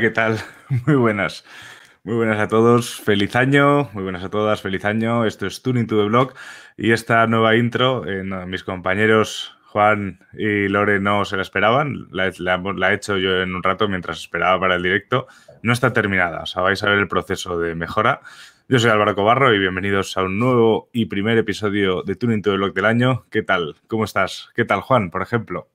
¿qué tal? Muy buenas. Muy buenas a todos, feliz año, muy buenas a todas, feliz año. Esto es Tuning to the Blog y esta nueva intro, eh, mis compañeros Juan y Lore no se la esperaban, la, he hecho yo en un rato mientras esperaba para el directo. No está terminada, o sea, vais a ver el proceso de mejora. Yo soy Álvaro Cobarro y bienvenidos a un nuevo y primer episodio de Tuning to the Blog del año. ¿Qué tal? ¿Cómo estás? ¿Qué tal, Juan, por ejemplo?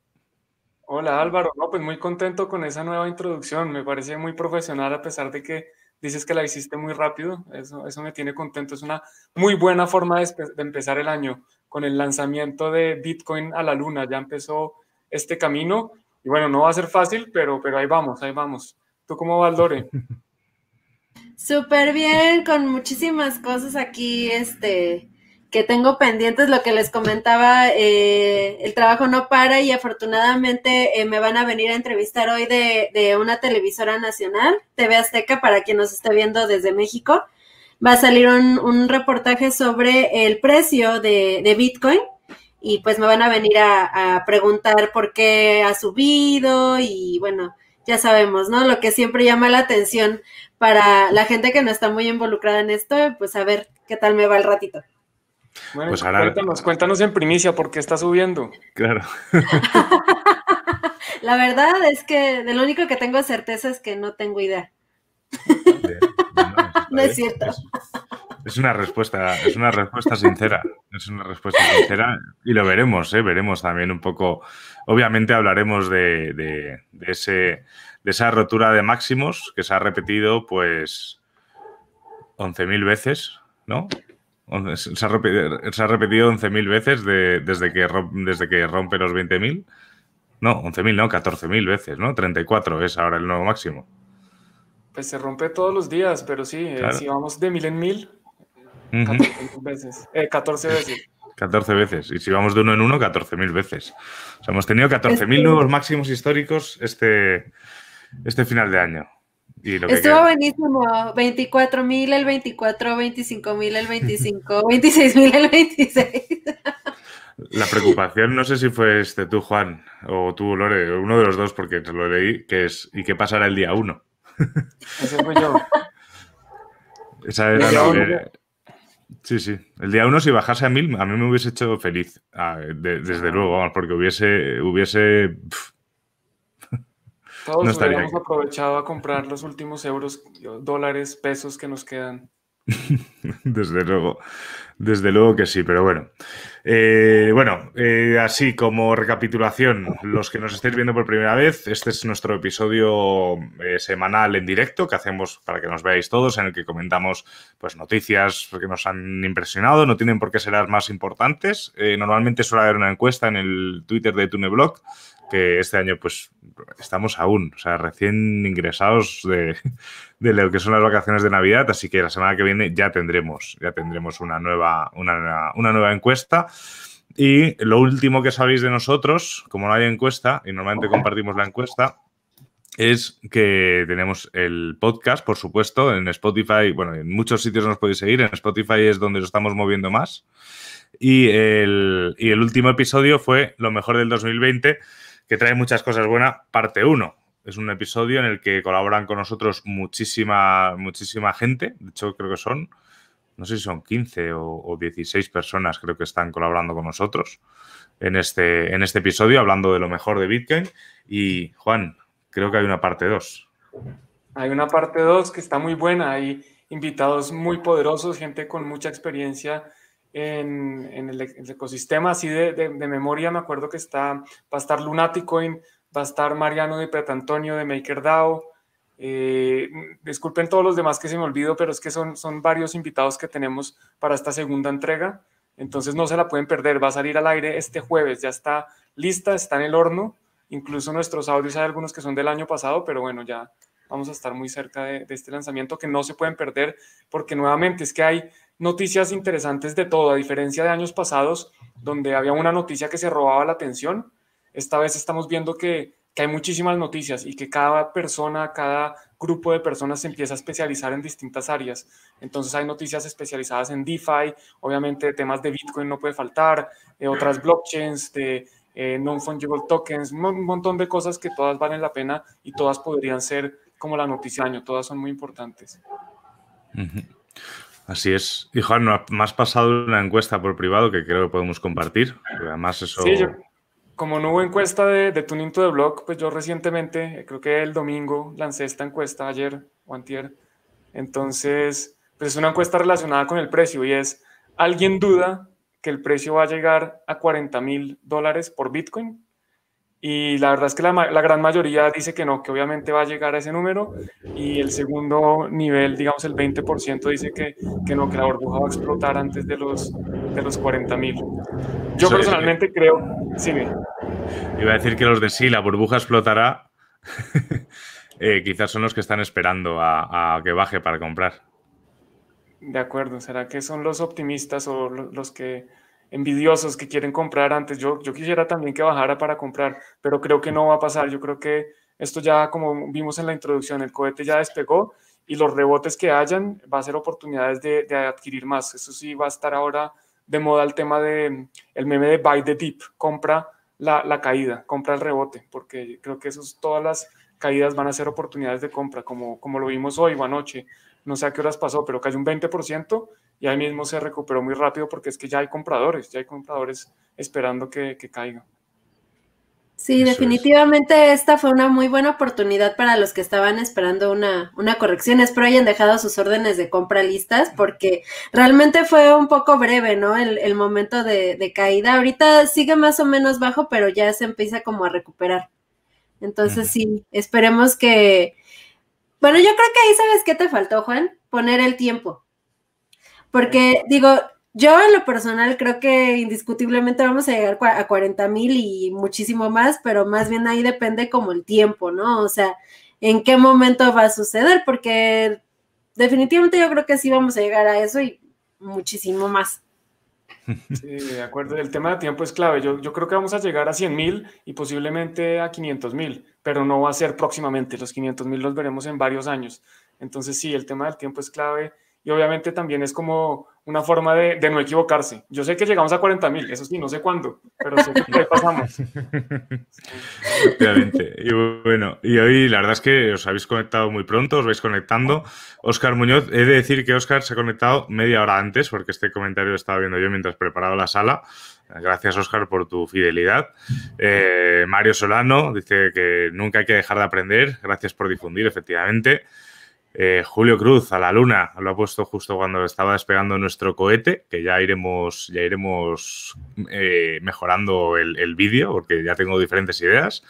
Hola Álvaro, pues muy contento con esa nueva introducción, me parece muy profesional a pesar de que dices que la hiciste muy rápido, eso, eso me tiene contento, es una muy buena forma de, empezar el año con el lanzamiento de Bitcoin a la luna, ya empezó este camino y bueno, no va a ser fácil, pero, pero ahí vamos, ahí vamos. ¿Tú cómo vas, Lore? Súper bien, con muchísimas cosas aquí, este, que tengo pendientes, lo que les comentaba, eh, el trabajo no para y afortunadamente eh, me van a venir a entrevistar hoy de, una televisora nacional, TV Azteca, para quien nos esté viendo desde México. Va a salir un, reportaje sobre el precio de, Bitcoin y pues me van a venir a, a preguntar por qué ha subido y bueno, ya sabemos, ¿no? Lo que siempre llama la atención para la gente que no está muy involucrada en esto, pues a ver qué tal me va el ratito. Bueno, pues ahora... cuéntanos, cuéntanos en primicia porque está subiendo. Claro. La verdad es que de lo único que tengo certeza es que no tengo idea. Pues no es cierto. Es, una respuesta, es una respuesta sincera. Es una respuesta sincera. Y lo veremos, ¿eh? veremos también un poco. Obviamente hablaremos de, de esa rotura de máximos que se ha repetido pues 11.000 veces, ¿no? Se ha repetido, 11.000 veces desde, que desde que rompe los 20.000. No, 11.000 no, 14.000 veces, ¿no? 34 es ahora el nuevo máximo. Pues se rompe todos los días, pero sí, eh, si vamos de mil en mil, 14 veces. 14 eh, veces. Y si vamos de uno en uno, 14.000 veces. O sea, hemos tenido 14.000 nuevos máximos históricos este, este final de año. Estuvo buenísimo. 24.000, el 24, 25.000, el 25, 26.000 el 26. La preocupación, no sé si fue este tú, Juan, o tú, Lore, uno de los dos, porque te lo leí, que es ¿y qué pasará el día 1? Ese fue yo. Esa era la Sí, sí. El día 1, si bajase a mil, a mí me hubiese hecho feliz, desde luego, porque hubiese, hubiese todos no aprovechado a comprar los últimos euros, dólares, pesos que nos quedan. Desde luego, desde luego que sí, pero bueno. Eh, bueno, eh, así como recapitulación, los que nos estéis viendo por primera vez, este es nuestro episodio eh, semanal en directo que hacemos para que nos veáis todos, en el que comentamos pues noticias que nos han impresionado, no tienen por qué ser las más importantes. normalmente suele haber una encuesta en el Twitter de Tuneblog que este año pues estamos aún, o sea, recién ingresados de, lo que son las vacaciones de Navidad, así que la semana que viene ya tendremos, ya tendremos una nueva, una, una nueva encuesta. Y lo último que sabéis de nosotros, como no hay encuesta, y normalmente compartimos la encuesta, es que tenemos el podcast, por supuesto, en Spotify, bueno, en muchos sitios nos podéis seguir, en Spotify es donde lo estamos moviendo más. Y el, y el último episodio fue lo mejor del 2020 que trae muchas cosas buenas, parte 1. Es un episodio en el que colaboran con nosotros muchísima, muchísima gente. De hecho, creo que son, no sé si son 15 o, 16 personas, creo que están colaborando con nosotros en este, en este episodio, hablando de lo mejor de Bitcoin. Y Juan, creo que hay una parte 2. Hay una parte 2 que está muy buena. Hay invitados muy poderosos, gente con mucha experiencia en, el, ecosistema así de, de, memoria. Me acuerdo que está, va a estar Lunaticoin, va a estar Mariano de Antonio, de MakerDAO. Eh, disculpen todos los demás que se me olvidó, pero es que son, son varios invitados que tenemos para esta segunda entrega. Entonces no se la pueden perder, va a salir al aire este jueves, ya está lista, está en el horno. Incluso nuestros audios hay algunos que son del año pasado, pero bueno, ya vamos a estar muy cerca de este lanzamiento que no se pueden perder, porque nuevamente es que hay noticias interesantes de todo, a diferencia de años pasados, donde había una noticia que se robaba la atención. Esta vez estamos viendo que, hay muchísimas noticias y que cada persona, cada grupo de personas se empieza a especializar en distintas áreas. Entonces hay noticias especializadas en DeFi, obviamente temas de Bitcoin no puede faltar, de eh, otras blockchains, de eh, non-fungible tokens, un montón de cosas que todas valen la pena y todas podrían ser como la noticia año, todas son muy importantes. Así es. hijo, Juan, me has pasado una encuesta por privado que creo que podemos compartir. Además, eso. Sí, como no hubo encuesta de, de Tuning to the Blog, pues yo recientemente, creo que el domingo, lancé esta encuesta ayer o antier. Entonces, pues es una encuesta relacionada con el precio y es: ¿alguien duda que el precio va a llegar a 40 mil dólares por Bitcoin? y la verdad es que la, gran mayoría dice que no, que obviamente va a llegar a ese número y el segundo nivel, digamos el 20% dice que, no, que la burbuja va a explotar antes de los, de los 40 Yo personalmente creo, sí. Iba a decir que los de sí, la burbuja explotará, eh, quizás son los que están esperando a, que baje para comprar. De acuerdo, ¿será que son los optimistas o los que envidiosos que quieren comprar antes. Yo, yo quisiera también que bajara para comprar, pero creo que no va a pasar. Yo creo que esto ya, como vimos en la introducción, el cohete ya despegó y los rebotes que hayan va a ser oportunidades de, adquirir más. Eso sí va a estar ahora de moda el tema de el meme de buy the dip, compra la, caída, compra el rebote, porque creo que esos, todas las caídas van a ser oportunidades de compra, como, como lo vimos hoy o anoche. No sé a qué horas pasó, pero cayó un 20% y ahí mismo se recuperó muy rápido porque es que ya hay compradores, ya hay compradores esperando que, caiga. Sí, definitivamente esta fue una muy buena oportunidad para los que estaban esperando una, una corrección. Espero hayan dejado sus órdenes de compra listas porque realmente fue un poco breve, ¿no? El, momento de, caída. Ahorita sigue más o menos bajo, pero ya se empieza como a recuperar. Entonces, sí, esperemos que... Bueno, yo creo que ahí sabes qué te faltó, Juan, poner el tiempo porque digo, yo en lo personal creo que indiscutiblemente vamos a llegar a 40 mil y muchísimo más, pero más bien ahí depende como el tiempo, ¿no? O sea, en qué momento va a suceder, porque definitivamente yo creo que sí vamos a llegar a eso y muchísimo más. Sí, de acuerdo, el tema del tiempo es clave. Yo, yo creo que vamos a llegar a 100 mil y posiblemente a 500 mil, pero no va a ser próximamente. Los 500 mil los veremos en varios años. Entonces, sí, el tema del tiempo es clave y obviamente también es como una forma de, no equivocarse. Yo sé que llegamos a 40.000, eso sí, no sé cuándo, pero sé que pasamos. Efectivamente. Y bueno, y hoy la verdad es que os habéis conectado muy pronto, os vais conectando. Oscar Muñoz, he de decir que Óscar se ha conectado media hora antes, porque este comentario lo estaba viendo yo mientras preparaba la sala. Gracias, Oscar, por tu fidelidad. Eh, Mario Solano dice que nunca hay que dejar de aprender. Gracias por difundir, efectivamente. Eh, Julio Cruz a la luna, lo ha puesto justo cuando estaba despegando nuestro cohete, que ya iremos, ya iremos eh, mejorando el, vídeo, porque ya tengo diferentes ideas.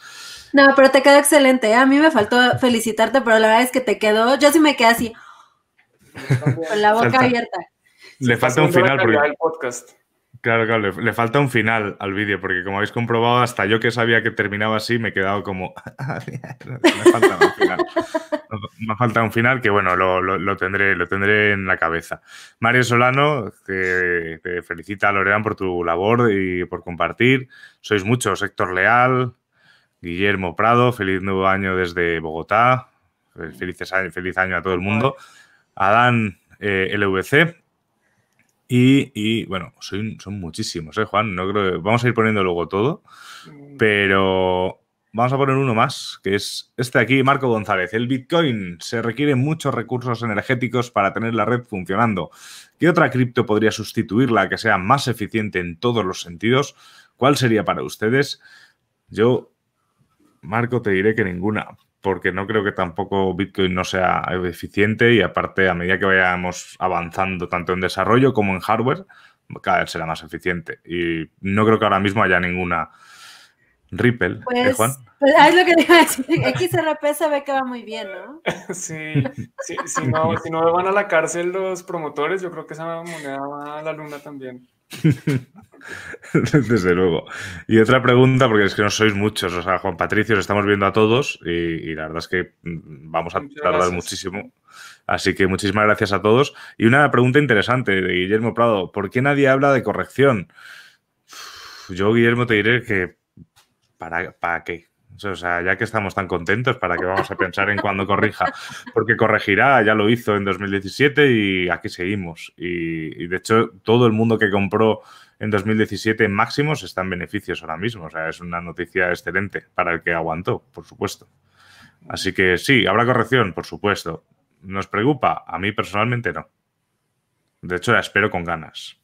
No, pero te quedó excelente. ¿eh? A mí me faltó felicitarte, pero la verdad es que te quedó. Yo sí me quedé así, con la boca abierta. Le falta un final. podcast. Claro, le, falta un final al vídeo, porque como habéis comprobado, hasta yo que sabía que terminaba así, me he quedado como. me falta un final. un final que, bueno, lo, tendré, lo tendré en la cabeza. Mario Solano, te felicita, Lorean, por tu labor y por compartir. Sois muchos, Héctor Leal, Guillermo Prado, feliz nuevo año desde Bogotá. feliz año a todo el mundo. Adán eh, LVC, y, bueno, son muchísimos, ¿eh, Juan? No creo Vamos a ir poniendo luego todo, mm. pero vamos a poner uno más, que es este aquí, Marco González. El Bitcoin se requiere muchos recursos energéticos para tener la red funcionando. ¿Qué otra cripto podría sustituirla que sea más eficiente en todos los sentidos? ¿Cuál sería para ustedes? Yo, Marco, te diré que ninguna, porque no creo que tampoco Bitcoin no sea eficiente y aparte a medida que vayamos avanzando tanto en desarrollo como en hardware, cada vez será más eficiente. Y no creo que ahora mismo haya ninguna Ripple, ¿eh, pues, Juan? Pues ah, es lo que le iba XRP se ve que va muy bien, ¿no? Sí, si, no, si van a la cárcel los promotores, yo creo que esa moneda va a la luna también. Desde luego. Y otra pregunta, porque es que no sois muchos, o sea, Juan Patricio, os estamos viendo a todos y, la verdad es que mm, vamos a tardar muchísimo. Así que muchísimas gracias a todos. Y una pregunta interesante de Guillermo Prado, ¿por qué nadie habla de corrección? Yo, Guillermo, te diré que ¿para, qué? O sea, ya que estamos tan contentos, ¿para qué vamos a pensar en cuándo corrija? Porque corregirá, ya lo hizo en 2017 y aquí seguimos. Y, y de hecho, todo el mundo que compró en 2017 máximos está en beneficios ahora mismo. O sea, es una noticia excelente para el que aguantó, por supuesto. Así que sí, habrá corrección, por supuesto. ¿Nos preocupa? A mí personalmente no. De hecho, la espero con ganas.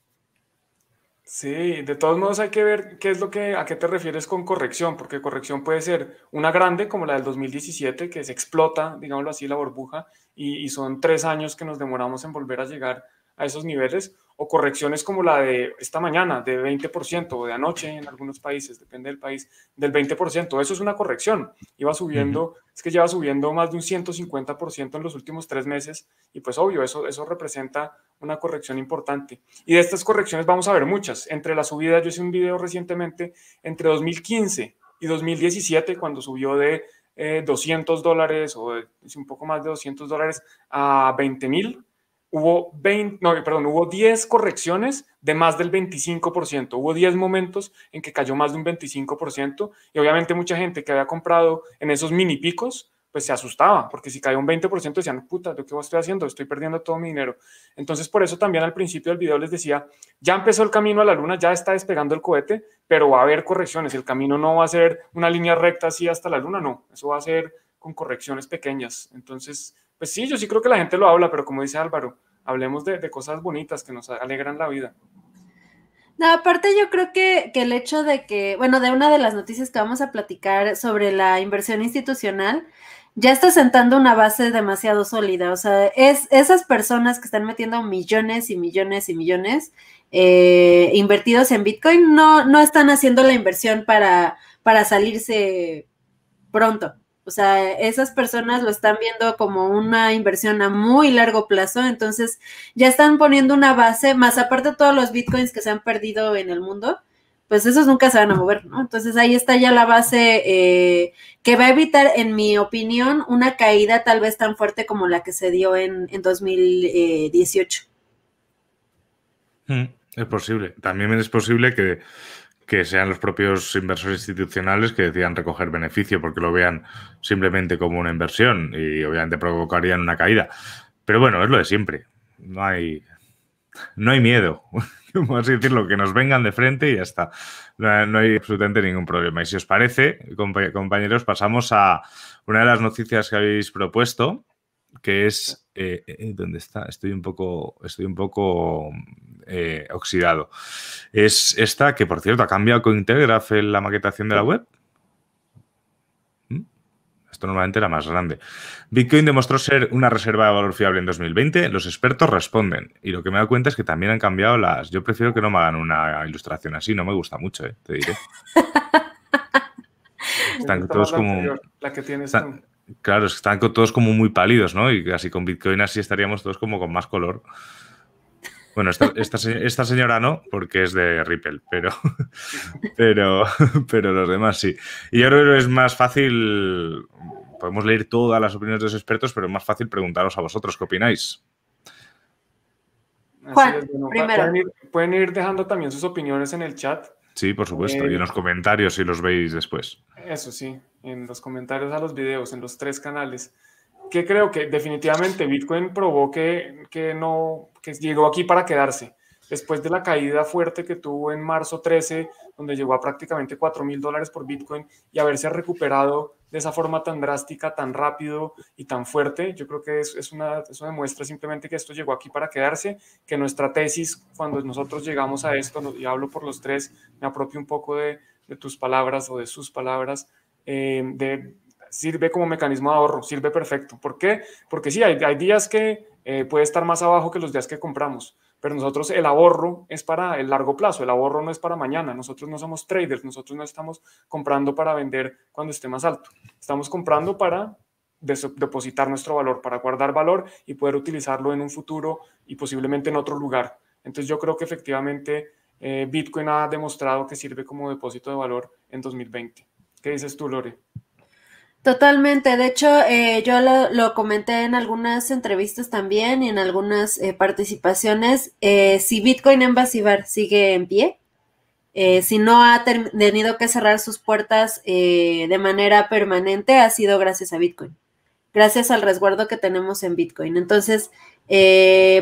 Sí, de todos modos hay que ver qué es lo que, a qué te refieres con corrección, porque corrección puede ser una grande como la del 2017, que se explota, digámoslo así, la burbuja, y, y son tres años que nos demoramos en volver a llegar a esos niveles, o correcciones como la de esta mañana, de 20%, o de anoche en algunos países, depende del país, del 20%. Eso es una corrección. Iba subiendo, es que lleva subiendo más de un 150% en los últimos tres meses, y pues obvio, eso, eso representa una corrección importante. Y de estas correcciones vamos a ver muchas. Entre la subida, yo hice un video recientemente, entre 2015 y 2017, cuando subió de 200 eh, dólares o un poco más de 200 dólares a 20 mil hubo 20, no, perdón, hubo 10 correcciones de más del 25%. Hubo 10 momentos en que cayó más de un 25% y obviamente mucha gente que había comprado en esos mini picos, pues se asustaba, porque si caía un 20% decían, puta, ¿lo que estoy haciendo? Estoy perdiendo todo mi dinero. Entonces, por eso también al principio del video les decía, ya empezó el camino a la luna, ya está despegando el cohete, pero va a haber correcciones. El camino no va a ser una línea recta así hasta la luna, no. Eso va a ser con correcciones pequeñas. Entonces, pues sí, yo sí creo que la gente lo habla, pero como dice Álvaro, hablemos de, cosas bonitas que nos alegran la vida. No, aparte yo creo que, el hecho de que, bueno, de una de las noticias que vamos a platicar sobre la inversión institucional, ya está sentando una base demasiado sólida. O sea, es esas personas que están metiendo millones y millones y millones eh, invertidos en Bitcoin no, no están haciendo la inversión para, para salirse pronto. O sea, esas personas lo están viendo como una inversión a muy largo plazo, entonces ya están poniendo una base, más aparte todos los bitcoins que se han perdido en el mundo, pues esos nunca se van a mover, ¿no? Entonces ahí está ya la base eh, que va a evitar, en mi opinión, una caída tal vez tan fuerte como la que se dio en, 2018. Mm, es posible, también es posible que que sean los propios inversores institucionales que decidan recoger beneficio porque lo vean simplemente como una inversión y obviamente provocarían una caída. Pero bueno, es lo de siempre. No hay, no hay miedo. Como así decirlo, que nos vengan de frente y ya está. No, no hay absolutamente ningún problema. Y si os parece, compañeros, pasamos a una de las noticias que habéis propuesto, que es eh, eh, eh, ¿dónde está? Estoy un poco, estoy un poco oxidado. Es esta que, por cierto, ha cambiado con en la maquetación de la web. ¿Mm? Esto normalmente era más grande. Bitcoin demostró ser una reserva de valor fiable en 2020. Los expertos responden. Y lo que me he dado cuenta es que también han cambiado las. Yo prefiero que no me hagan una ilustración así. No me gusta mucho, te diré. Están todos como. Claro, están todos como muy pálidos, ¿no? Y así con Bitcoin así estaríamos todos como con más color. Bueno, esta, señora no, porque es de Ripple, pero, pero, pero los demás sí. Y ahora es más fácil, podemos leer todas las opiniones de los expertos, pero es más fácil preguntaros a vosotros qué opináis. Juan, primero. Pueden ir, dejando también sus opiniones en el chat. Sí, por supuesto, eh, y en los comentarios si los veis después. Eso sí en los comentarios a los videos, en los tres canales, que creo que definitivamente Bitcoin probó que, no, que llegó aquí para quedarse. Después de la caída fuerte que tuvo en marzo 13, donde llegó a prácticamente 4 mil dólares por Bitcoin y haberse recuperado de esa forma tan drástica, tan rápido y tan fuerte, yo creo que es, es una, eso demuestra simplemente que esto llegó aquí para quedarse, que nuestra tesis, cuando nosotros llegamos a esto, y hablo por los tres, me apropio un poco de, de tus palabras o de sus palabras, eh, sirve como mecanismo de ahorro, sirve perfecto. ¿Por qué? Porque sí, hay, días que eh, puede estar más abajo que los días que compramos, pero nosotros el ahorro es para el largo plazo, el ahorro no es para mañana, nosotros no somos traders, nosotros no estamos comprando para vender cuando esté más alto, estamos comprando para depositar nuestro valor, para guardar valor y poder utilizarlo en un futuro y posiblemente en otro lugar. Entonces yo creo que efectivamente eh, Bitcoin ha demostrado que sirve como depósito de valor en 2020. ¿Qué dices tú, Lore? Totalmente, de hecho eh, yo lo, comenté en algunas entrevistas también y en algunas eh, participaciones, eh, si Bitcoin en sigue en pie, si no ha tenido que cerrar sus puertas de manera permanente, ha sido gracias a Bitcoin, gracias al resguardo que tenemos en Bitcoin. Entonces,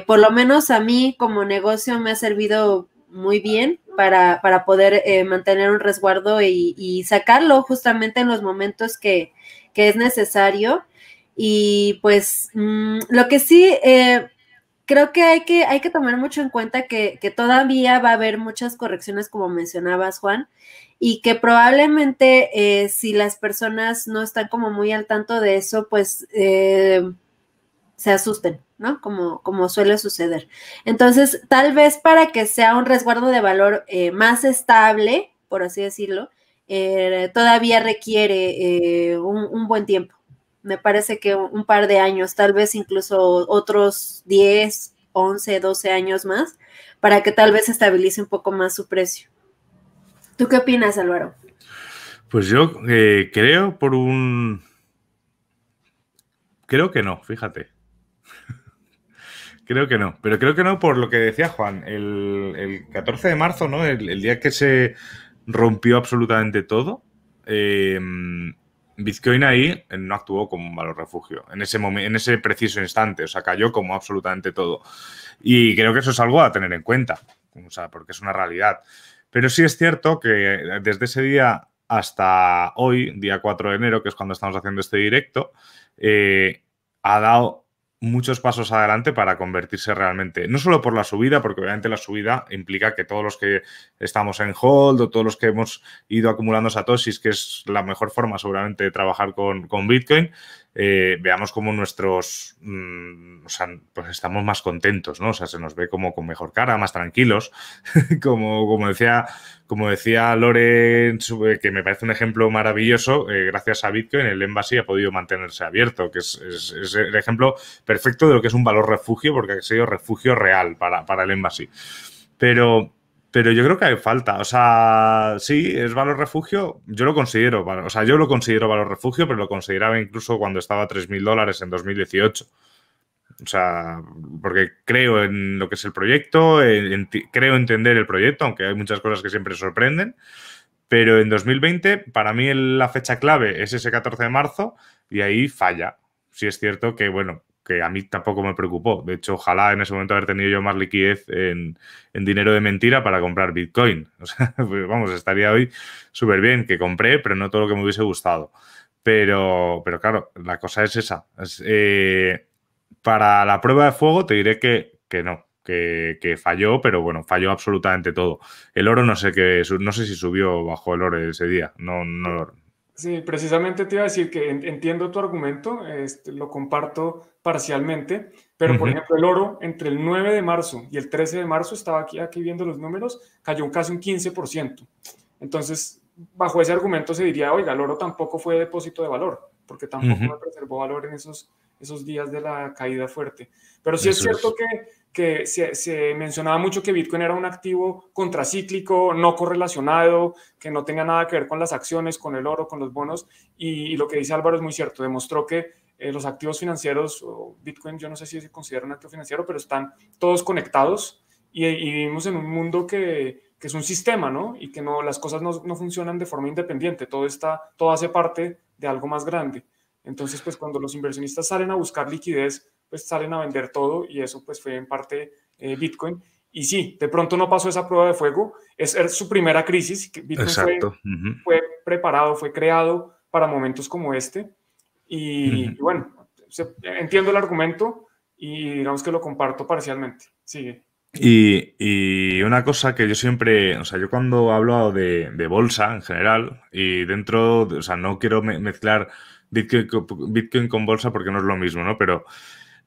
por lo menos a mí como negocio me ha servido muy bien, para, para poder eh, mantener un resguardo y, sacarlo justamente en los momentos que, es necesario. Y pues mm, lo que sí... Eh, creo que hay que, hay que tomar mucho en cuenta que, que, todavía va a haber muchas correcciones, como mencionabas, Juan, y que probablemente eh, si las personas no están como muy al tanto de eso, pues se asusten. ¿no? Como, como suele suceder. Entonces, tal vez para que sea un resguardo de valor eh, más estable, por así decirlo, eh, todavía requiere eh, un, buen tiempo. Me parece que un, par de años, tal vez incluso otros 10, 11, 12 años más, para que tal vez estabilice un poco más su precio. ¿Tú qué opinas, Álvaro? Pues yo creo por un... Creo que no, fíjate. Creo que no, pero creo que no por lo que decía Juan. El, 14 de marzo, ¿no? El, día que se rompió absolutamente todo, em, Bitcoin ahí eh, no actuó como un valor refugio en ese, en ese preciso instante. O sea, cayó como absolutamente todo. Y creo que eso es algo a tener en cuenta, o sea, porque es una realidad. Pero sí es cierto que desde ese día hasta hoy, día 4 de enero, que es cuando estamos haciendo este directo, eh, ha dado muchos pasos adelante para convertirse realmente, no solo por la subida, porque obviamente la subida implica que todos los que estamos en hold o todos los que hemos ido acumulando satoshis, que es la mejor forma seguramente de trabajar con, con Bitcoin, eh, veamos como nuestros, mm, pues estamos más contentos, ¿no? O sea, se nos ve como con mejor cara, más tranquilos, como, como, decía, como decía Loren eh, que me parece un ejemplo maravilloso, eh, gracias a Bitcoin el embassy ha podido mantenerse abierto, que es, el ejemplo perfecto de lo que es un valor refugio, porque ha sido refugio real para, el embassy. Pero pero yo creo que hay falta. O sea, sí, es valor refugio. Yo lo considero, o sea, yo lo considero valor refugio, pero lo consideraba incluso cuando estaba a 3.000 dólares en 2018. O sea, porque creo en lo que es el proyecto, creo entender el proyecto, aunque hay muchas cosas que siempre sorprenden. Pero en 2020, para mí la fecha clave es ese 14 de marzo y ahí falla. Si es cierto que, bueno, que a mí tampoco me preocupó. De hecho, ojalá en ese momento haber tenido yo más liquidez en, dinero de mentira para comprar Bitcoin. O sea, pues vamos, estaría hoy súper bien que compré, pero no todo lo que me hubiese gustado. Pero, pero claro, la cosa es esa. Eh, para la prueba de fuego te diré que, que no, que, falló, pero bueno, falló absolutamente todo. El oro no sé qué, no sé si subió bajo el oro ese día, no, no, Sí, precisamente te iba a decir que entiendo tu argumento, este, lo comparto parcialmente, pero por ejemplo el oro entre el 9 de marzo y el 13 de marzo, estaba aquí, aquí viendo los números, cayó casi un 15%. Entonces, bajo ese argumento se diría, oiga, el oro tampoco fue depósito de valor porque tampoco me preservó valor en esos, esos días de la caída fuerte. Pero sí es cierto que, que se, mencionaba mucho que Bitcoin era un activo contracíclico, no correlacionado, que no tenga nada que ver con las acciones, con el oro, con los bonos. Y, lo que dice Álvaro es muy cierto, demostró que eh, los activos financieros, o Bitcoin, yo no sé si se considera un activo financiero, pero están todos conectados y vivimos en un mundo que que es un sistema, ¿no? Y que no, las cosas no, funcionan de forma independiente, todo, está, todo hace parte de algo más grande. Entonces, pues cuando los inversionistas salen a buscar liquidez, pues salen a vender todo y eso pues fue en parte eh, Bitcoin. Y sí, de pronto no pasó esa prueba de fuego, es, su primera crisis, Bitcoin Exacto. Fue, preparado, fue creado para momentos como este. Y, bueno, entiendo el argumento y digamos que lo comparto parcialmente. Sigue. Y, una cosa que yo siempre, o sea, yo cuando hablo de, de bolsa en general y dentro, o sea, no quiero mezclar Bitcoin, con bolsa porque no es lo mismo, ¿no? Pero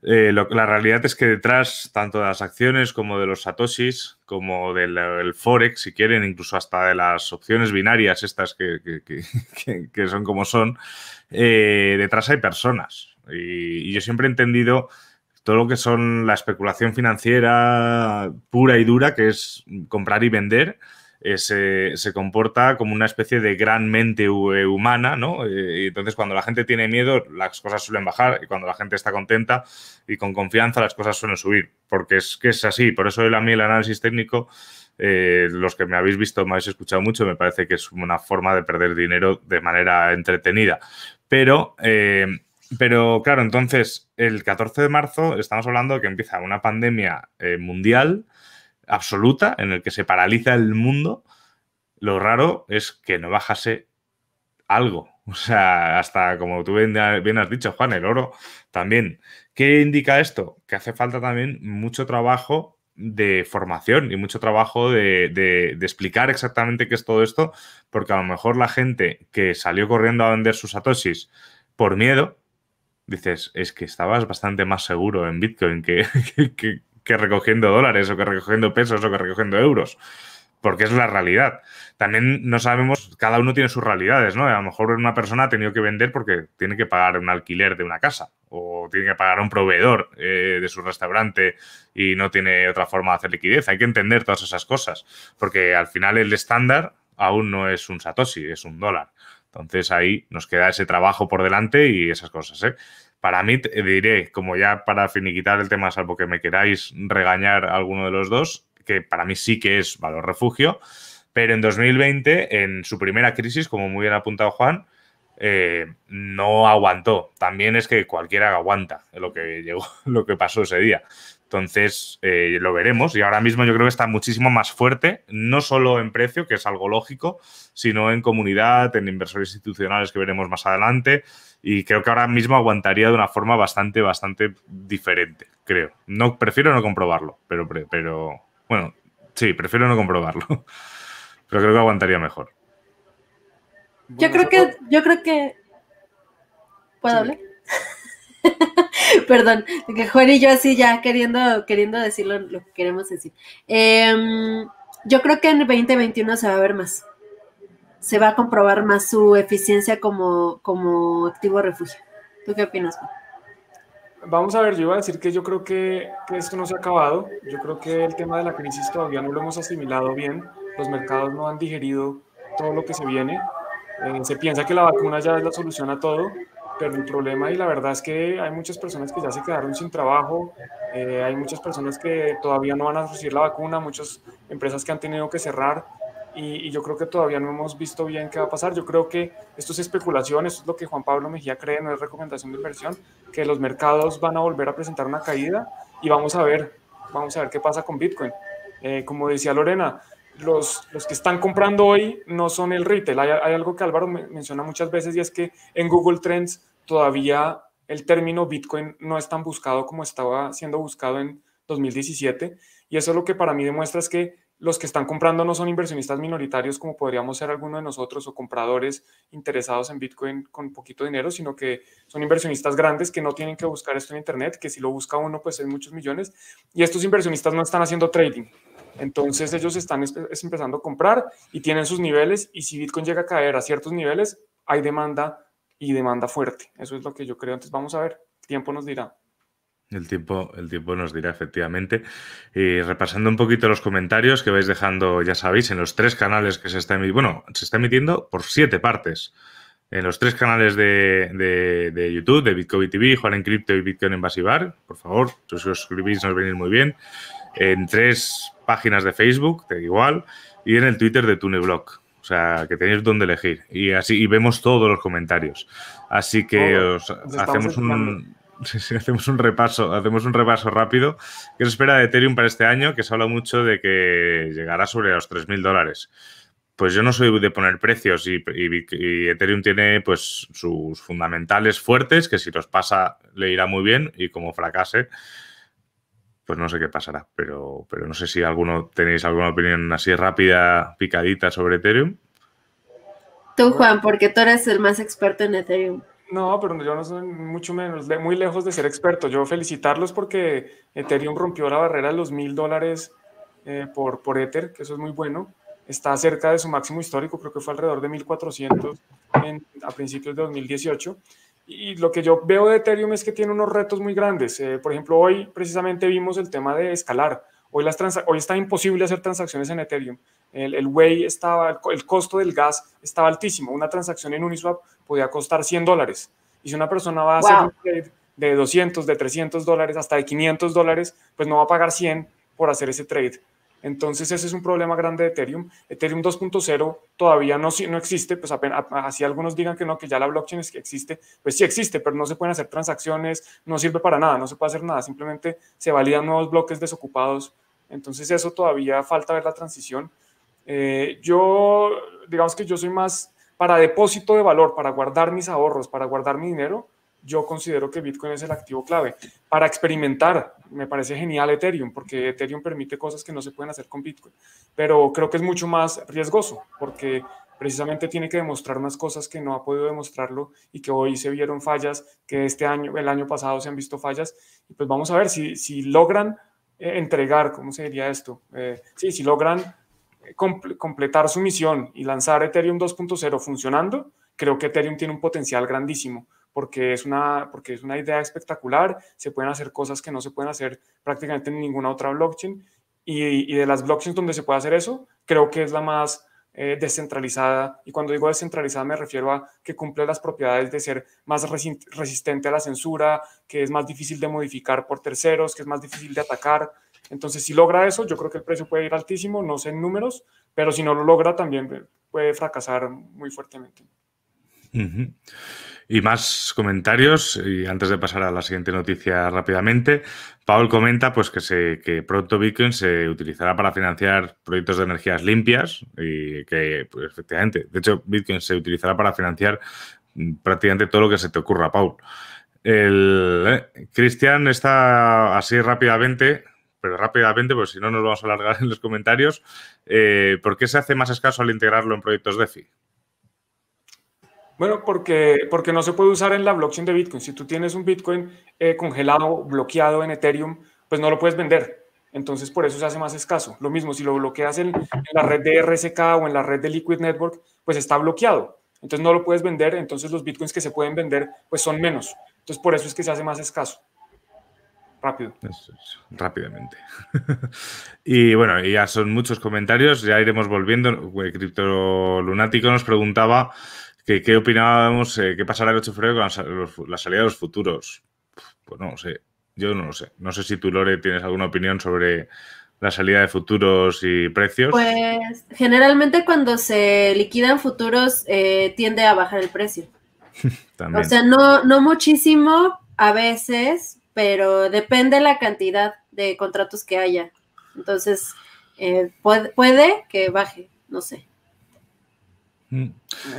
eh, la realidad es que detrás tanto de las acciones como de los satoshis, como del, forex, si quieren, incluso hasta de las opciones binarias estas que, son como son, eh, detrás hay personas. y yo siempre he entendido todo lo que son la especulación financiera pura y dura, que es comprar y vender, eh, se, comporta como una especie de gran mente eh, humana, ¿no? Eh, y entonces, cuando la gente tiene miedo, las cosas suelen bajar y cuando la gente está contenta y con confianza, las cosas suelen subir, porque es que es así. Por eso a mí el análisis técnico, los que me habéis visto, me habéis escuchado mucho, me parece que es una forma de perder dinero de manera entretenida. Pero pero claro, entonces el 14 de marzo estamos hablando de que empieza una pandemia eh, mundial absoluta en el que se paraliza el mundo. Lo raro es que no bajase algo. O sea, hasta como tú bien, has dicho, Juan, el oro también. ¿Qué indica esto? Que hace falta también mucho trabajo de formación y mucho trabajo de, explicar exactamente qué es todo esto, porque a lo mejor la gente que salió corriendo a vender sus satosis por miedo, dices, es que estabas bastante más seguro en Bitcoin que, recogiendo dólares o que recogiendo pesos o que recogiendo euros, porque es la realidad. También no sabemos, cada uno tiene sus realidades, ¿no? A lo mejor una persona ha tenido que vender porque tiene que pagar un alquiler de una casa o tiene que pagar a un proveedor eh, de su restaurante y no tiene otra forma de hacer liquidez. Hay que entender todas esas cosas, porque al final el estándar aún no es un Satoshi, es un dólar. Entonces ahí nos queda ese trabajo por delante y esas cosas. ¿eh? Para mí, diré, como ya para finiquitar el tema, salvo que me queráis regañar alguno de los dos, que para mí sí que es valor refugio, pero en 2020, en su primera crisis, como muy bien ha apuntado Juan, eh, no aguantó. También es que cualquiera aguanta lo que llegó, lo que pasó ese día. Entonces, eh, lo veremos. Y ahora mismo yo creo que está muchísimo más fuerte, no solo en precio, que es algo lógico, sino en comunidad, en inversores institucionales que veremos más adelante. Y creo que ahora mismo aguantaría de una forma bastante, bastante diferente, creo. No, prefiero no comprobarlo, pero, pero bueno, sí, prefiero no comprobarlo. Pero creo que aguantaría mejor. Yo creo que, yo creo que. ¿Puedo hablar? Perdón, que Juan y yo así ya queriendo, queriendo decir lo que queremos decir. Em, yo creo que en 2021 se va a ver más. Se va a comprobar más su eficiencia como, como activo refugio. ¿Tú qué opinas, Juan? Vamos a ver, yo iba a decir que yo creo que, esto no se ha acabado. Yo creo que el tema de la crisis todavía no lo hemos asimilado bien. Los mercados no han digerido todo lo que se viene. Eh, se piensa que la vacuna ya es la solución a todo pero el problema y la verdad es que hay muchas personas que ya se quedaron sin trabajo, eh, hay muchas personas que todavía no van a recibir la vacuna, muchas empresas que han tenido que cerrar y, yo creo que todavía no hemos visto bien qué va a pasar. Yo creo que esto es especulación, esto es lo que Juan Pablo Mejía cree, no es recomendación de inversión, que los mercados van a volver a presentar una caída y vamos a ver, vamos a ver qué pasa con Bitcoin. Eh, como decía Lorena, los, los, que están comprando hoy no son el retail. Hay, algo que Álvaro menciona muchas veces y es que en Google Trends todavía el término Bitcoin no es tan buscado como estaba siendo buscado en 2017. Y eso lo que para mí demuestra es que los que están comprando no son inversionistas minoritarios como podríamos ser algunos de nosotros o compradores interesados en Bitcoin con poquito dinero, sino que son inversionistas grandes que no tienen que buscar esto en Internet, que si lo busca uno pues es muchos millones. Y estos inversionistas no están haciendo trading. Entonces ellos están empezando a comprar y tienen sus niveles y si Bitcoin llega a caer a ciertos niveles, hay demanda y demanda fuerte. Eso es lo que yo creo. antes vamos a ver, el tiempo nos dirá. El tiempo, el tiempo nos dirá efectivamente. Y eh, repasando un poquito los comentarios que vais dejando, ya sabéis, en los tres canales que se está emitiendo, bueno, se está emitiendo por siete partes. En los tres canales de, de, YouTube, de Bitcoin TV, Juan en Cripto y Bitcoin Invasivar, por favor, si os suscribís muy bien. En tres páginas de Facebook, de igual, y en el Twitter de TuneBlog. O sea, que tenéis donde elegir. Y así vemos todos los comentarios. Así que os hacemos un, hacemos un repaso, hacemos un repaso rápido. ¿Qué se espera de Ethereum para este año? Que se habla mucho de que llegará sobre los 3.000 dólares. Pues yo no soy de poner precios y, y, Ethereum tiene pues sus fundamentales fuertes que si los pasa le irá muy bien y como fracase pues no sé qué pasará, pero, pero no sé si alguno tenéis alguna opinión así rápida, picadita sobre Ethereum. Tú, Juan, porque tú eres el más experto en Ethereum. No, pero yo no soy mucho menos, muy lejos de ser experto. Yo felicitarlos porque Ethereum rompió la barrera de los mil dólares eh, por, por Ether, que eso es muy bueno. Está cerca de su máximo histórico, creo que fue alrededor de 1400 en, a principios de 2018. Y lo que yo veo de Ethereum es que tiene unos retos muy grandes. Eh, por ejemplo, hoy precisamente vimos el tema de escalar. Hoy, las hoy está imposible hacer transacciones en Ethereum. El, el estaba, el costo del gas estaba altísimo. Una transacción en Uniswap podía costar 100 dólares. Y si una persona va a hacer un trade de 200, de 300 dólares, hasta de 500 dólares, pues no va a pagar 100 por hacer ese trade. Entonces ese es un problema grande de Ethereum. Ethereum 2.0 todavía no, no existe, pues apenas, así algunos digan que no, que ya la blockchain es que existe, pues sí existe, pero no se pueden hacer transacciones, no sirve para nada, no se puede hacer nada, simplemente se validan nuevos bloques desocupados. Entonces eso todavía falta ver la transición. Eh, yo, digamos que yo soy más para depósito de valor, para guardar mis ahorros, para guardar mi dinero, yo considero que Bitcoin es el activo clave. Para experimentar, me parece genial Ethereum, porque Ethereum permite cosas que no se pueden hacer con Bitcoin, pero creo que es mucho más riesgoso, porque precisamente tiene que demostrar unas cosas que no ha podido demostrarlo y que hoy se vieron fallas, que este año, el año pasado se han visto fallas, y pues vamos a ver si, si logran eh, entregar, ¿cómo se diría esto? Eh, sí, si logran eh, completar su misión y lanzar Ethereum 2.0 funcionando, creo que Ethereum tiene un potencial grandísimo porque es, una, porque es una idea espectacular, se pueden hacer cosas que no se pueden hacer prácticamente en ninguna otra blockchain y, y de las blockchains donde se puede hacer eso, creo que es la más eh, descentralizada. Y cuando digo descentralizada me refiero a que cumple las propiedades de ser más resistente a la censura, que es más difícil de modificar por terceros, que es más difícil de atacar. Entonces, si logra eso, yo creo que el precio puede ir altísimo, no sé en números, pero si no lo logra, también eh, puede fracasar muy fuertemente. Y más comentarios, y antes de pasar a la siguiente noticia rápidamente, Paul comenta pues, que, se, que pronto Bitcoin se utilizará para financiar proyectos de energías limpias y que pues, efectivamente, de hecho, Bitcoin se utilizará para financiar mm, prácticamente todo lo que se te ocurra, Paul. El, eh, Cristian está así rápidamente, pero rápidamente, porque si no nos vamos a alargar en los comentarios, eh, ¿por qué se hace más escaso al integrarlo en proyectos DeFi? Bueno, porque, porque no se puede usar en la blockchain de Bitcoin. Si tú tienes un Bitcoin eh, congelado, bloqueado en Ethereum, pues no lo puedes vender. Entonces, por eso se hace más escaso. Lo mismo, si lo bloqueas en, la red de RSK o en la red de Liquid Network, pues está bloqueado. Entonces, no lo puedes vender. Entonces, los Bitcoins que se pueden vender, pues son menos. Entonces, por eso es que se hace más escaso rápido. rápidamente. y bueno, ya son muchos comentarios, ya iremos volviendo. Eh, Crypto Lunático nos preguntaba ¿Qué, opinábamos? Eh, ¿Qué pasará el 8 de febrero con la, salida de los futuros? Pues no lo sé. Yo no lo sé. No sé si tú, Lore, tienes alguna opinión sobre la salida de futuros y precios? Pues generalmente cuando se liquidan futuros eh, tiende a bajar el precio. O sea, no, no muchísimo a veces, pero depende la cantidad de contratos que haya. Entonces, eh, puede que baje, no sé. Mm.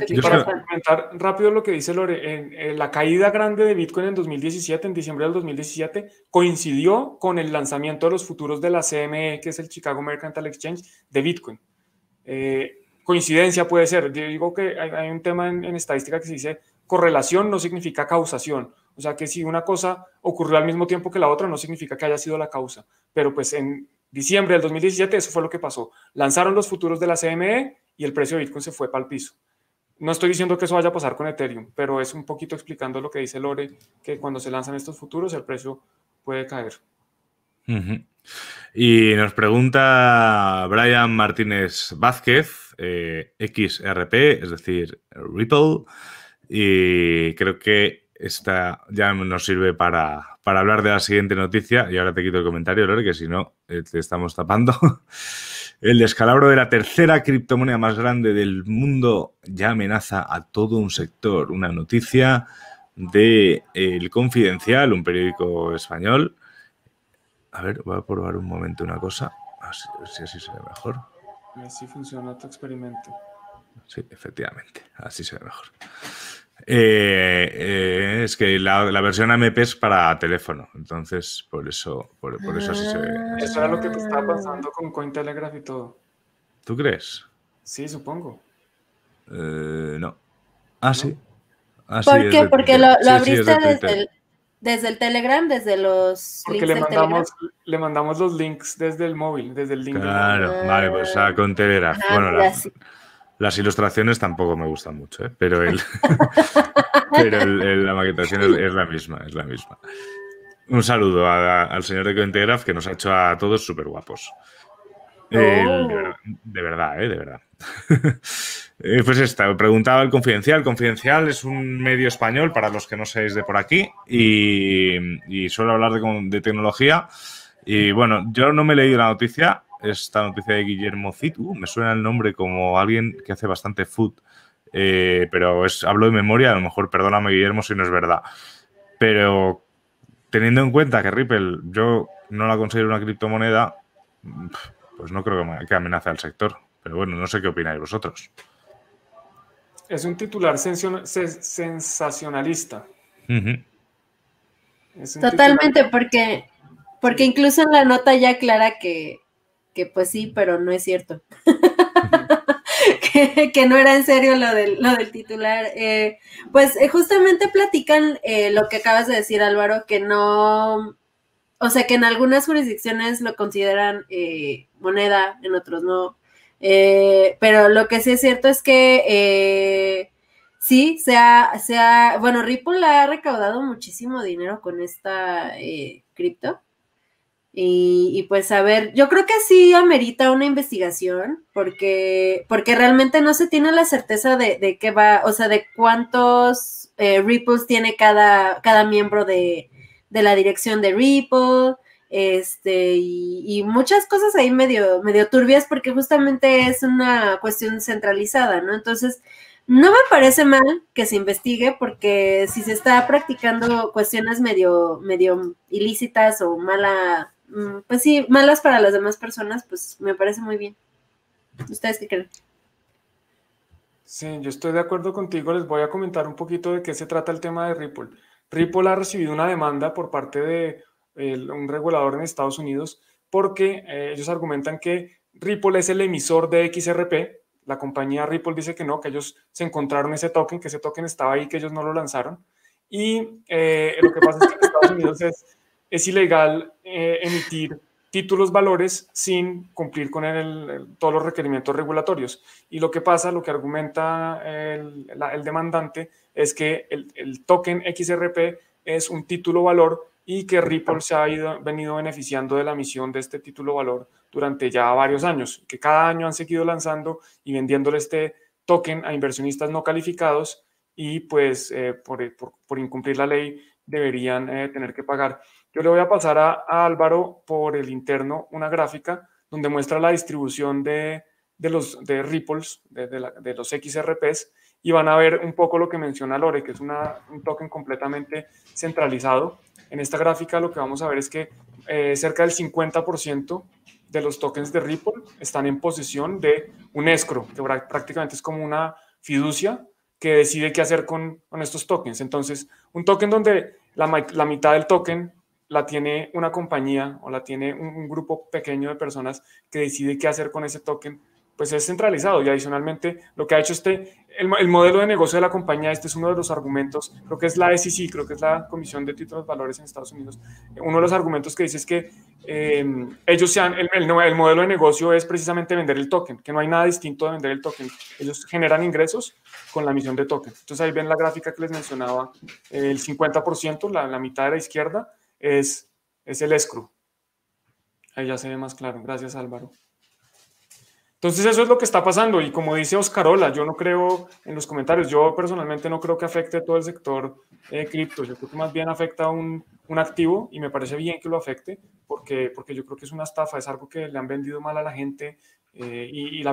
Y para comentar rápido lo que dice Lore, en, la caída grande de Bitcoin en 2017, en diciembre del 2017, coincidió con el lanzamiento de los futuros de la CME, que es el Chicago Mercantile Exchange, de Bitcoin. Eh, coincidencia puede ser. Yo digo que hay, un tema en, en, estadística que se dice correlación no significa causación. O sea que si una cosa ocurrió al mismo tiempo que la otra, no significa que haya sido la causa. Pero pues en diciembre del 2017 eso fue lo que pasó. Lanzaron los futuros de la CME y el precio de Bitcoin se fue para el piso. No estoy diciendo que eso vaya a pasar con Ethereum, pero es un poquito explicando lo que dice Lore, que cuando se lanzan estos futuros el precio puede caer. Y nos pregunta Brian Martínez Vázquez, eh, XRP, es decir, Ripple, y creo que esta ya nos sirve para, hablar de la siguiente noticia. Y ahora te quito el comentario, Lore, que si no, eh, te estamos tapando. El descalabro de la tercera criptomoneda más grande del mundo ya amenaza a todo un sector. Una noticia de El Confidencial, un periódico español. A ver, voy a probar un momento una cosa, a ver si así se ve mejor. Así funciona tu experimento. Sí, efectivamente, así se ve mejor. Eh, eh, es que la, versión AMP es para teléfono, entonces por eso, por, eso así se ve. Eso era lo que te estaba pasando con Cointelegraph y todo. ¿Tú crees? Sí, supongo. Eh, ah, no. Ah, sí. ¿Por qué? Porque lo, abriste desde, el, Telegram, desde los. Porque le, mandamos, le mandamos los links desde el móvil, desde el link. Claro, vale, pues a ah, con Telegram. Ah, bueno, la, las ilustraciones tampoco me gustan mucho, ¿eh? pero, el, pero la maquetación es, la misma, es la misma. Un saludo al señor de Cointegraf, que nos ha hecho a todos súper guapos. Oh. de verdad, de verdad. ¿eh? Eh, pues esta, preguntaba el Confidencial. Confidencial es un medio español para los que no seáis de por aquí y, y suele hablar de, de tecnología. Y bueno, yo no me he leído la noticia, esta noticia de Guillermo Citu. Me suena el nombre como alguien que hace bastante food, eh, pero es, hablo de memoria, a lo mejor perdóname Guillermo si no es verdad. Pero teniendo en cuenta que Ripple yo no la considero una criptomoneda, pues no creo que amenace al sector. Pero bueno, no sé qué opináis vosotros. Es un titular sensacionalista. Totalmente, porque, porque incluso en la nota ya aclara que, que pues sí, pero no es cierto. que, no era en serio lo del, lo del titular. Eh, pues eh, justamente platican eh, lo que acabas de decir, Álvaro, que no, o sea, que en algunas jurisdicciones lo consideran moneda, en otros no. pero lo que sí es cierto es que sí, sea, ha, bueno, Ripple ha recaudado muchísimo dinero con esta cripto. Y, y, pues a ver, yo creo que sí amerita una investigación, porque, porque realmente no se tiene la certeza de, de qué va, o sea, de cuántos eh, Ripples tiene cada, cada miembro de, de la dirección de Ripple, este, y, y, muchas cosas ahí medio, medio turbias, porque justamente es una cuestión centralizada, ¿no? Entonces, no me parece mal que se investigue, porque si se está practicando cuestiones medio, medio ilícitas o mala Mm, pues sí, malas para las demás personas, pues me parece muy bien. ¿Ustedes qué creen? Sí, yo estoy de acuerdo contigo. Les voy a comentar un poquito de qué se trata el tema de Ripple. Ripple ha recibido una demanda por parte de un regulador en Estados Unidos porque eh, ellos argumentan que Ripple es el emisor de XRP. La compañía Ripple dice que no, que ellos se encontraron ese token, que ese token estaba ahí, que ellos no lo lanzaron. Y eh, lo que pasa es que en Estados Unidos es es ilegal eh, emitir títulos valores sin cumplir con todos los requerimientos regulatorios. Y lo que pasa, lo que argumenta el, demandante, es que el, token XRP es un título valor y que Ripple se ha ido, venido beneficiando de la emisión de este título valor durante ya varios años, que cada año han seguido lanzando y vendiéndole este token a inversionistas no calificados y pues eh, por, por, incumplir la ley deberían eh, tener que pagar. Yo le voy a pasar a, Álvaro por el interno una gráfica donde muestra la distribución de, de los de ripples, de, de, los XRPs, y van a ver un poco lo que menciona Lore, que es un token completamente centralizado. En esta gráfica lo que vamos a ver es que eh, cerca del 50% de los tokens de Ripple están en posesión de un escro, que prácticamente es como una fiducia que decide qué hacer con, con estos tokens. Entonces, un token donde la, la mitad del token la tiene una compañía o la tiene un, grupo pequeño de personas que decide qué hacer con ese token, pues es centralizado y adicionalmente lo que ha hecho este, el, modelo de negocio de la compañía, este es uno de los argumentos, creo que es la SEC, creo que es la Comisión de Títulos de Valores en Estados Unidos, uno de los argumentos que dice es que em, ellos sean, el, el, modelo de negocio es precisamente vender el token, que no hay nada distinto de vender el token, ellos generan ingresos con la emisión de token. Entonces ahí ven la gráfica que les mencionaba, el 50%, la mitad de la izquierda, es, es el escro. Ahí ya se ve más claro. Gracias, Álvaro. Entonces eso es lo que está pasando y como dice Oscarola, yo no creo en los comentarios, yo personalmente no creo que afecte a todo el sector eh, cripto, yo creo que más bien afecta a un, un, activo y me parece bien que lo afecte porque, porque yo creo que es una estafa, es algo que le han vendido mal a la gente eh, y,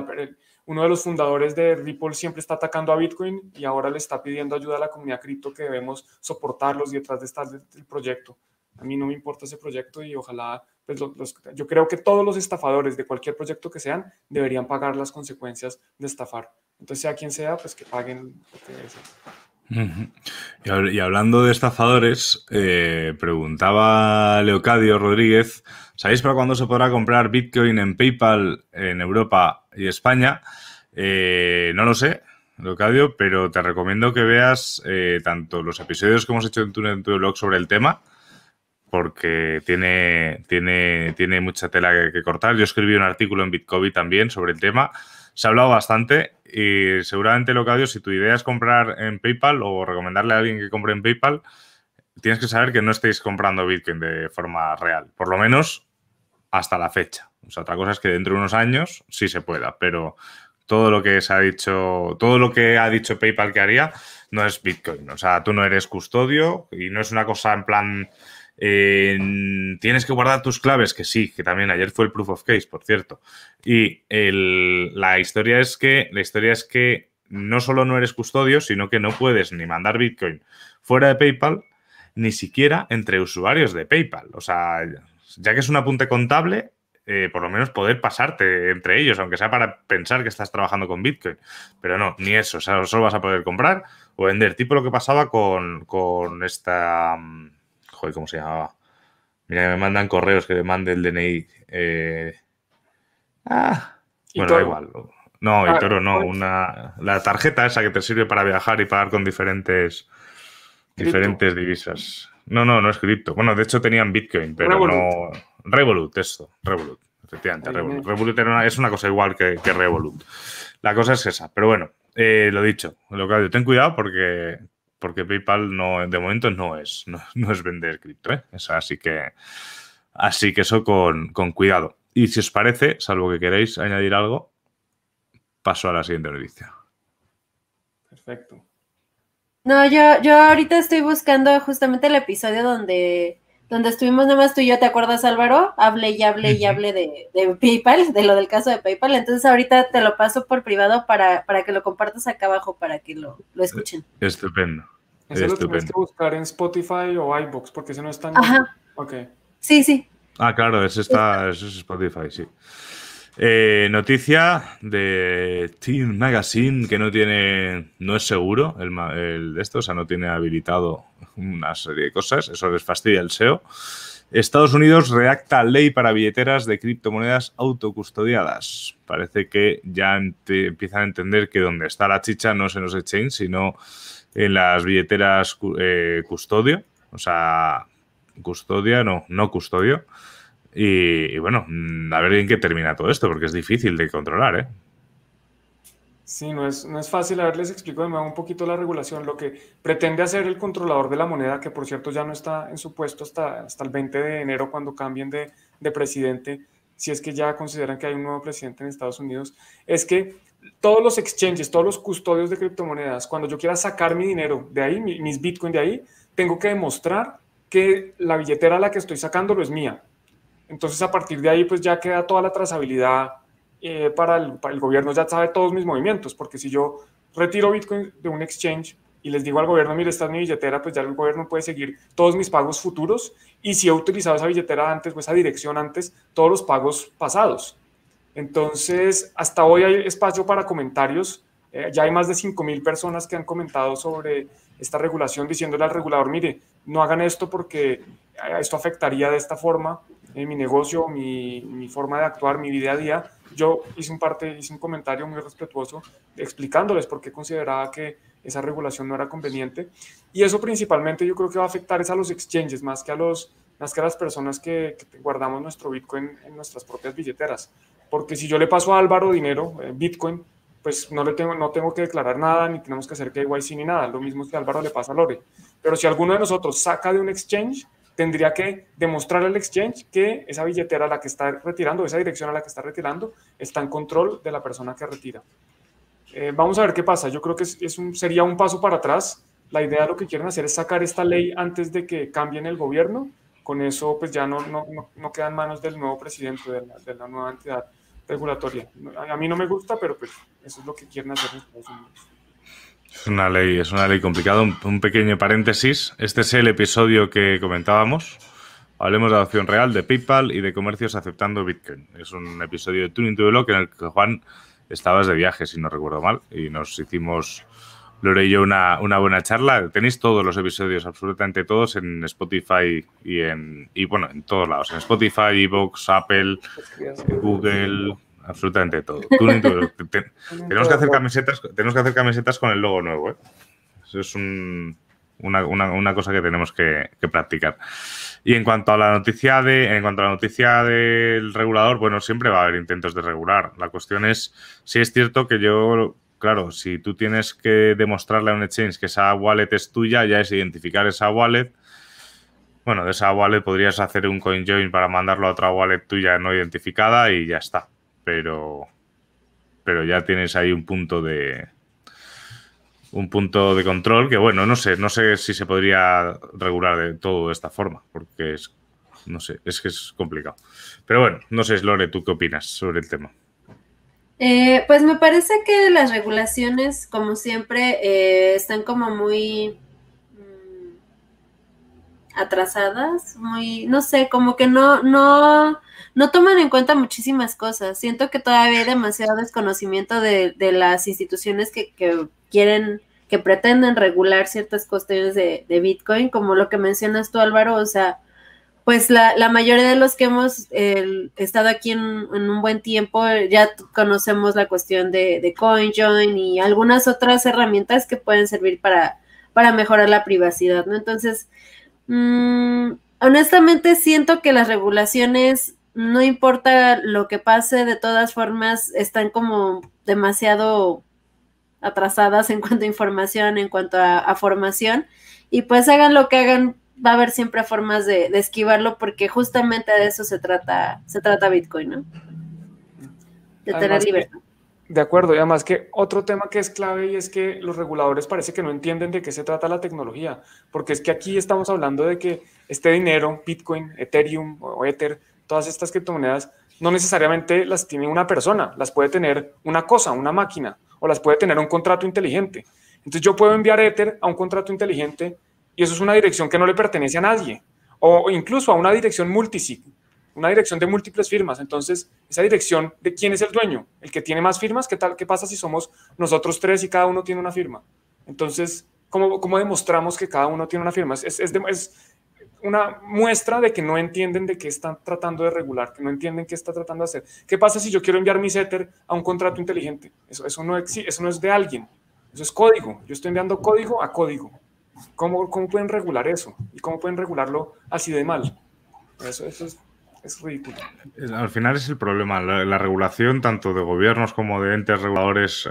uno de los fundadores de Ripple siempre está atacando a Bitcoin y ahora le está pidiendo ayuda a la comunidad cripto que debemos soportarlos y detrás de estar el proyecto a mí no me importa ese proyecto y ojalá, pues yo creo que todos los estafadores de cualquier proyecto que sean deberían pagar las consecuencias de estafar. Entonces, sea quien sea, pues que paguen Y hablando de estafadores, eh, preguntaba Leocadio Rodríguez, ¿sabéis para cuándo se podrá comprar Bitcoin en PayPal en Europa y España? Eh, no lo sé, Leocadio, pero te recomiendo que veas eh, tanto los episodios que hemos hecho en tu blog sobre el tema, porque tiene, tiene, tiene mucha tela que, cortar. Yo escribí un artículo en Bitcoin también sobre el tema. Se ha hablado bastante y seguramente, lo que dicho, si tu idea es comprar en PayPal o recomendarle a alguien que compre en PayPal, tienes que saber que no estáis comprando Bitcoin de forma real, por lo menos hasta la fecha. O sea, otra cosa es que dentro de unos años sí se pueda, pero todo lo que se ha dicho, todo lo que ha dicho PayPal que haría no es Bitcoin. O sea, tú no eres custodio y no es una cosa en plan tienes que guardar tus claves, que sí, que también ayer fue el proof of case, por cierto. Y la historia es que la historia es que no solo no eres custodio, sino que no puedes ni mandar Bitcoin fuera de PayPal, ni siquiera entre usuarios de PayPal. O sea, ya que es un apunte contable, eh, por lo menos poder pasarte entre ellos, aunque sea para pensar que estás trabajando con Bitcoin. Pero no, ni eso. O sea, solo vas a poder comprar o vender. Tipo lo que pasaba con, con esta. Mm, y ¿cómo se llamaba? Mira, me mandan correos que me mande el DNI. Eh, ah, bueno, da igual. No, y ah, toro no. Pues- una, la tarjeta esa que te sirve para viajar y pagar con diferentes, diferentes divisas. No, no, no es cripto. Bueno, de hecho tenían Bitcoin, pero no. Revolut, esto. Revolut. Efectivamente, Revolut. es una cosa igual que, Revolut. La cosa es esa. Pero bueno, eh, lo dicho, lo que ten cuidado porque porque PayPal no, de momento no es, no, es vender cripto. ¿eh? así, que, así que eso con, cuidado. Y si os parece, salvo que queréis añadir algo, paso a la siguiente noticia. Perfecto. No, yo, yo ahorita estoy buscando justamente el episodio donde donde estuvimos nomás tú y yo, ¿te acuerdas Álvaro? Hablé y hablé y hablé de, PayPal, de lo del caso de PayPal. Entonces ahorita te lo paso por privado para, para que lo compartas acá abajo, para que lo, lo eh, escuchen. Estupendo. Eso lo tienes que buscar en Spotify o iBox, porque si no están... Ajá. Ok. Sí, sí. Ah, claro, eso está, eso es Spotify, sí. Eh, noticia de Team Magazine que no tiene, no es seguro el, el, esto, o sea, no tiene habilitado una serie de cosas, eso les fastidia el SEO. Estados Unidos redacta ley para billeteras de criptomonedas autocustodiadas. Parece que ya empiezan a entender que donde está la chicha no es en los exchanges, sino en las billeteras eh, custodio, o sea, custodia, no, no custodio. Y, bueno, mm, a ver en qué termina todo esto, porque es difícil de controlar, ¿eh? Sí, no es, no es fácil. A ver, les explico de nuevo un poquito la regulación. Lo que pretende hacer el controlador de la moneda, que por cierto ya no está en su puesto hasta, hasta el 20 de enero cuando cambien de, de presidente, si es que ya consideran que hay un nuevo presidente en Estados Unidos, es que todos los exchanges, todos los custodios de criptomonedas, cuando yo quiera sacar mi dinero de ahí, mis bitcoins de ahí, tengo que demostrar que la billetera a la que estoy lo es mía. Entonces, a partir de ahí, pues ya queda toda la trazabilidad eh, para, el, gobierno, ya sabe todos mis movimientos, porque si yo retiro Bitcoin de un exchange y les digo al gobierno, mire, esta es mi billetera, pues ya el gobierno puede seguir todos mis pagos futuros y si he utilizado esa billetera antes o esa dirección antes, todos los pagos pasados. Entonces, hasta hoy hay espacio para comentarios. Eh, ya hay más de 5.000 personas que han comentado sobre esta regulación diciéndole al regulador, mire, no hagan esto porque eh, esto afectaría de esta forma mi negocio, mi, forma de actuar, mi día a día, yo hice un, parte, hice un comentario muy respetuoso explicándoles por qué consideraba que esa regulación no era conveniente. Y eso principalmente yo creo que va a afectar es a los exchanges más que a, los, más que las personas que, guardamos nuestro Bitcoin en nuestras propias billeteras. Porque si yo le paso a Álvaro dinero, en eh, Bitcoin, pues no, le tengo, no tengo que declarar nada, ni tenemos que hacer KYC ni nada. Lo mismo que Álvaro le pasa a Lore. Pero si alguno de nosotros saca de un exchange, tendría que demostrar al exchange que esa billetera a la que está retirando, esa dirección a la que está retirando, está en control de la persona que retira. Eh, vamos a ver qué pasa. Yo creo que sería un paso para atrás. La idea de lo que quieren hacer es sacar esta ley antes de que cambien el gobierno. Con eso, pues ya no, no, queda en manos del nuevo presidente, de la, nueva entidad regulatoria. A mí no me gusta, pero pues, eso es lo que quieren hacer en Estados Unidos. Es una ley, es una ley complicada. Un, pequeño paréntesis. Este es el episodio que comentábamos. Hablemos de adopción real, de PayPal y de comercios aceptando Bitcoin. Es un episodio de Tuning to the Block en el que Juan estabas de viaje, si no recuerdo mal, y nos hicimos, Lore y yo, una, una buena charla. Tenéis todos los episodios, absolutamente todos, en Spotify y en, y bueno, en todos lados. En Spotify, Evox, Apple, Google absolutamente todo. tenemos, que hacer camisetas, tenemos que hacer camisetas con el logo nuevo. ¿eh? Eso es una, una, cosa que tenemos que, practicar. Y en cuanto a la noticia de, en cuanto a la noticia del regulador, bueno, siempre va a haber intentos de regular. La cuestión es si es cierto que yo, claro, si tú tienes que demostrarle a un exchange que esa wallet es tuya, ya es identificar esa wallet. Bueno, de esa wallet podrías hacer un coin join para mandarlo a otra wallet tuya no identificada y ya está pero, pero ya tienes ahí un punto de, un punto de control que, bueno, no sé, no sé si se podría regular de todo de esta forma, porque es, no sé, es que es complicado. Pero bueno, no sé, Lore, ¿tú qué opinas sobre el tema? Eh, pues me parece que las regulaciones, como siempre, eh, están como muy mm, atrasadas, muy, no sé, como que no, no, no toman en cuenta muchísimas cosas. Siento que todavía hay demasiado desconocimiento de, de las instituciones que, que, quieren, que pretenden regular ciertas cuestiones de, Bitcoin, como lo que mencionas tú, Álvaro, o sea, pues la, la mayoría de los que hemos estado aquí en, un buen tiempo ya conocemos la cuestión de, de CoinJoin y algunas otras herramientas que pueden servir para, para mejorar la privacidad, ¿no? Entonces, mm, honestamente siento que las regulaciones no importa lo que pase, de todas formas están como demasiado atrasadas en cuanto a información, en cuanto a, formación. Y pues hagan lo que hagan, va a haber siempre formas de, esquivarlo porque justamente de eso se trata, se trata Bitcoin, ¿no? De tener libertad. de acuerdo, y además que otro tema que es clave y es que los reguladores parece que no entienden de qué se trata la tecnología, porque es que aquí estamos hablando de que este dinero, Bitcoin, Ethereum o Ether, todas estas criptomonedas no necesariamente las tiene una persona, las puede tener una cosa, una máquina, o las puede tener un contrato inteligente. Entonces yo puedo enviar Ether a un contrato inteligente y eso es una dirección que no le pertenece a nadie, o incluso a una dirección multisig, una dirección de múltiples firmas. Entonces, esa dirección de quién es el dueño, el que tiene más firmas, ¿qué tal? ¿Qué pasa si somos nosotros tres y cada uno tiene una firma? Entonces, ¿cómo, cómo demostramos que cada uno tiene una firma? Es, es, es, una muestra de que no entienden de qué están tratando de regular, que no entienden qué está tratando de hacer. ¿Qué pasa si yo quiero enviar mi setter a un contrato inteligente? Eso, eso, no, eso no es de alguien, eso es código. Yo estoy enviando código a código. ¿Cómo, pueden regular eso? ¿Y cómo pueden regularlo así de mal? Eso, es, ridículo. Al final es el problema. La, regulación, tanto de gobiernos como de entes reguladores,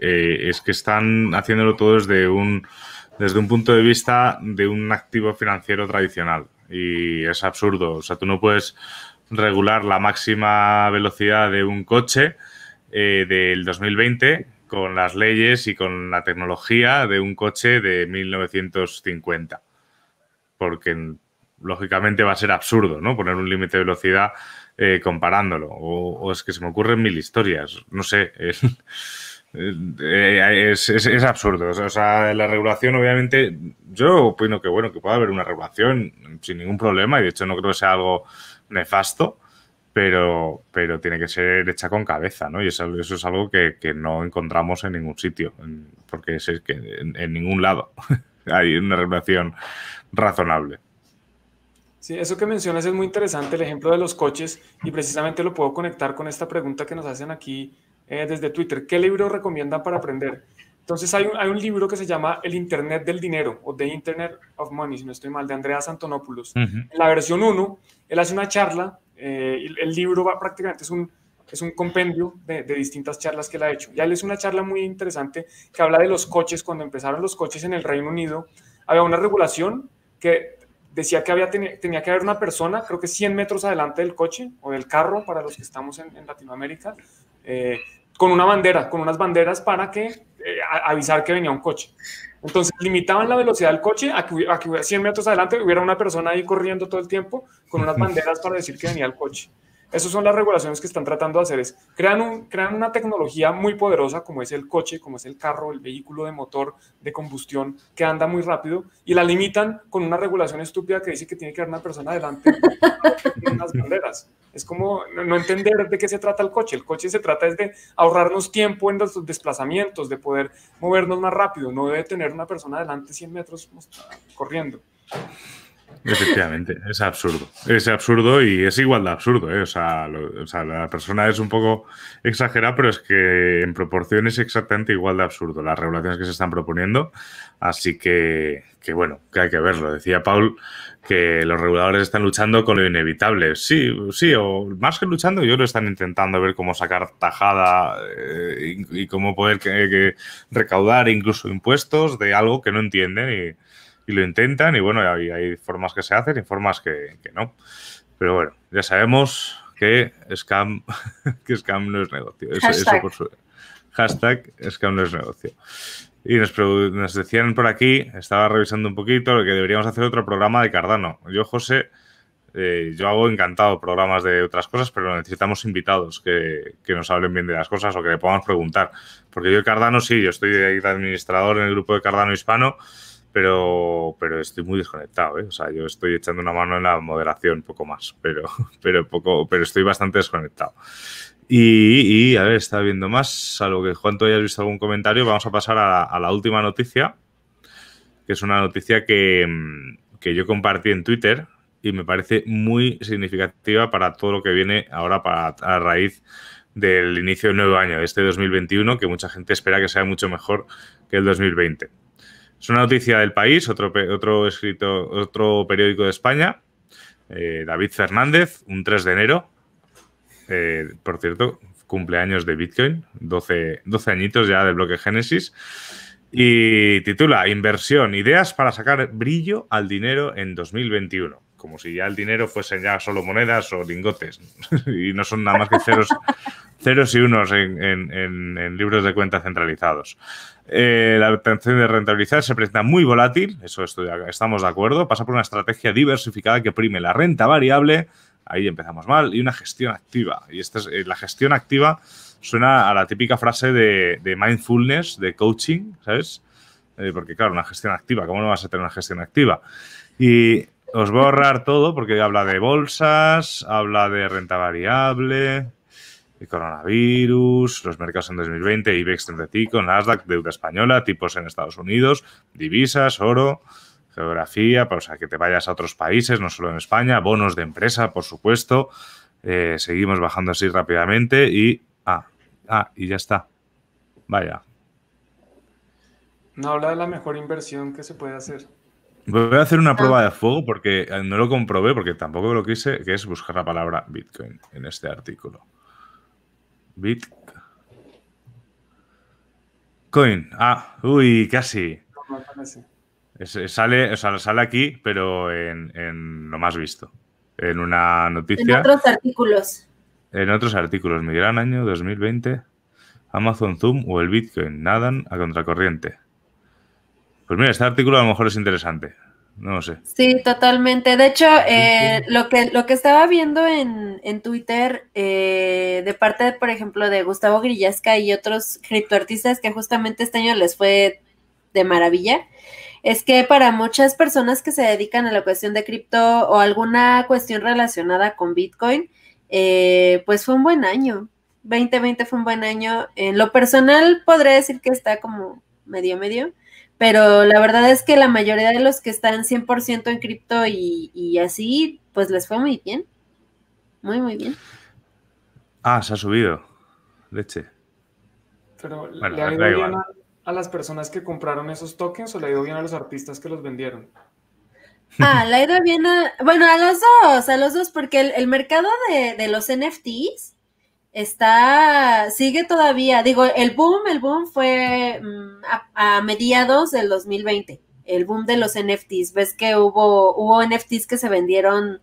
eh, es que están haciéndolo todo desde un desde un punto de vista de un activo financiero tradicional. Y es absurdo. O sea, tú no puedes regular la máxima velocidad de un coche eh, del 2020 con las leyes y con la tecnología de un coche de 1950. Porque lógicamente va a ser absurdo, ¿no? Poner un límite de velocidad eh, comparándolo. O, es que se me ocurren mil historias. No sé. Eh, eh, es, es, absurdo. O sea, la regulación, obviamente, yo opino que bueno, que puede haber una regulación sin ningún problema, y de hecho no creo que sea algo nefasto, pero, pero tiene que ser hecha con cabeza, ¿no? Y eso, es algo que, no encontramos en ningún sitio, porque es, que en ningún lado hay una regulación razonable. Sí, eso que mencionas es muy interesante, el ejemplo de los coches, y precisamente lo puedo conectar con esta pregunta que nos hacen aquí eh, desde Twitter. ¿Qué libro recomiendan para aprender? Entonces hay un, hay un, libro que se llama El Internet del Dinero o The Internet of Money, si no estoy mal, de Andreas Antonopoulos. En la versión 1, él hace una charla, eh, el, libro va prácticamente es un, es un compendio de, distintas charlas que él ha hecho. Ya él es una charla muy interesante que habla de los coches, cuando empezaron los coches en el Reino Unido, había una regulación que decía que había, tenía, que haber una persona, creo que 100 metros adelante del coche o del carro, para los que estamos en, en Latinoamérica, eh, con una bandera, con unas banderas para que eh, avisar que venía un coche. Entonces limitaban la velocidad del coche a que, a que 100 metros adelante hubiera una persona ahí corriendo todo el tiempo con unas banderas para decir que venía el coche. Esas son las regulaciones que están tratando de hacer, crean, un, crean una tecnología muy poderosa como es el coche, como es el carro, el vehículo de motor de combustión que anda muy rápido y la limitan con una regulación estúpida que dice que tiene que haber una persona adelante con las banderas. Es como no entender de qué se trata el coche. El coche se trata es de ahorrarnos tiempo en los desplazamientos, de poder movernos más rápido. No debe tener una persona adelante 100 metros pues, corriendo. Efectivamente, es absurdo. Es absurdo y es igual de absurdo. ¿eh? O, sea, la persona es un poco exagerada, pero es que en proporción es exactamente igual de absurdo las regulaciones que se están proponiendo. Así que, que bueno, que hay que verlo. Decía Paul que los reguladores están luchando con lo inevitable. Sí, sí, o más que luchando, yo lo están intentando ver cómo sacar tajada eh, y, cómo poder recaudar incluso impuestos de algo que no entienden y y lo intentan y bueno, hay, formas que se hacen y formas que, no. Pero bueno, ya sabemos que scam, que scam no es negocio. Eso, hashtag. por hashtag scam no es negocio. Y nos, decían por aquí, estaba revisando un poquito, que deberíamos hacer otro programa de Cardano. Yo, José, eh, yo hago encantado programas de otras cosas, pero necesitamos invitados que, que, nos hablen bien de las cosas o que le podamos preguntar. Porque yo Cardano sí, yo estoy de administrador en el grupo de Cardano Hispano pero, pero estoy muy desconectado, ¿eh? O sea, yo estoy echando una mano en la moderación, poco más, pero, pero, poco, pero estoy bastante desconectado. Y, a ver, está viendo más, salvo que Juan, tú hayas visto algún comentario, vamos a pasar a, la última noticia, que es una noticia mm, que, yo compartí en Twitter, y me parece muy significativa para todo lo que viene ahora para, a raíz del inicio del nuevo año, este 2021, que mucha gente espera que sea mucho mejor que el 2020. Es una noticia del país, otro, otro, escrito, otro periódico de España, eh, David Fernández, un 3 de enero. Eh, por cierto, cumpleaños de Bitcoin, 12, 12 añitos ya del bloque Génesis. Y titula Inversión, ideas para sacar brillo al dinero en 2021 como si ya el dinero fuese ya solo monedas o lingotes y no son nada más que ceros, ceros y unos en, libros de cuentas centralizados. Eh, la atención de rentabilizar se presenta muy volátil, eso estamos de acuerdo, pasa por una estrategia diversificada que prime la renta variable, ahí empezamos mal, y una gestión activa. Y esta eh, la gestión activa suena a la típica frase de, mindfulness, de coaching, ¿sabes? Eh, porque claro, una gestión activa, ¿cómo no vas a tener una gestión activa? Y os voy a ahorrar todo porque habla de bolsas, habla de renta variable, coronavirus, los mercados en 2020, IBEX 35, Nasdaq, deuda española, tipos en Estados Unidos, divisas, oro, geografía, para pues, o sea, que te vayas a otros países, no solo en España, bonos de empresa, por supuesto. Eh, seguimos bajando así rápidamente y... Ah, ah, y ya está. Vaya. No habla de la mejor inversión que se puede hacer. Voy a hacer una ah. prueba de fuego porque eh, no lo comprobé, porque tampoco lo quise, que es buscar la palabra Bitcoin en este artículo. Bitcoin. Ah, uy, casi. sale, o sea, sale aquí, pero en, en, lo más visto. En una noticia. En otros artículos. En otros artículos. Mi gran año 2020. Amazon Zoom o el Bitcoin nadan a contracorriente. Pues mira, este artículo a lo mejor es interesante. No lo sé. Sí, totalmente. De hecho, eh, lo, que, lo que estaba viendo en, Twitter, eh, de parte, por ejemplo, de Gustavo Grillasca y otros criptoartistas que justamente este año les fue de maravilla, es que para muchas personas que se dedican a la cuestión de cripto o alguna cuestión relacionada con Bitcoin, eh, pues fue un buen año. 2020 fue un buen año. En lo personal podré decir que está como medio medio pero la verdad es que la mayoría de los que están 100% en cripto y, así, pues les fue muy bien. Muy, muy bien. Ah, se ha subido. Leche. Pero ¿le ha ido bien a, las personas que compraron esos tokens o le ha ido bien a los artistas que los vendieron? Ah, le ha ido bien a... Bueno, a los dos, a los dos, porque el, mercado de, de los NFTs está, sigue todavía, digo, el boom, el boom fue mm, a, mediados del 2020, el boom de los NFTs, ves que hubo, hubo NFTs que se vendieron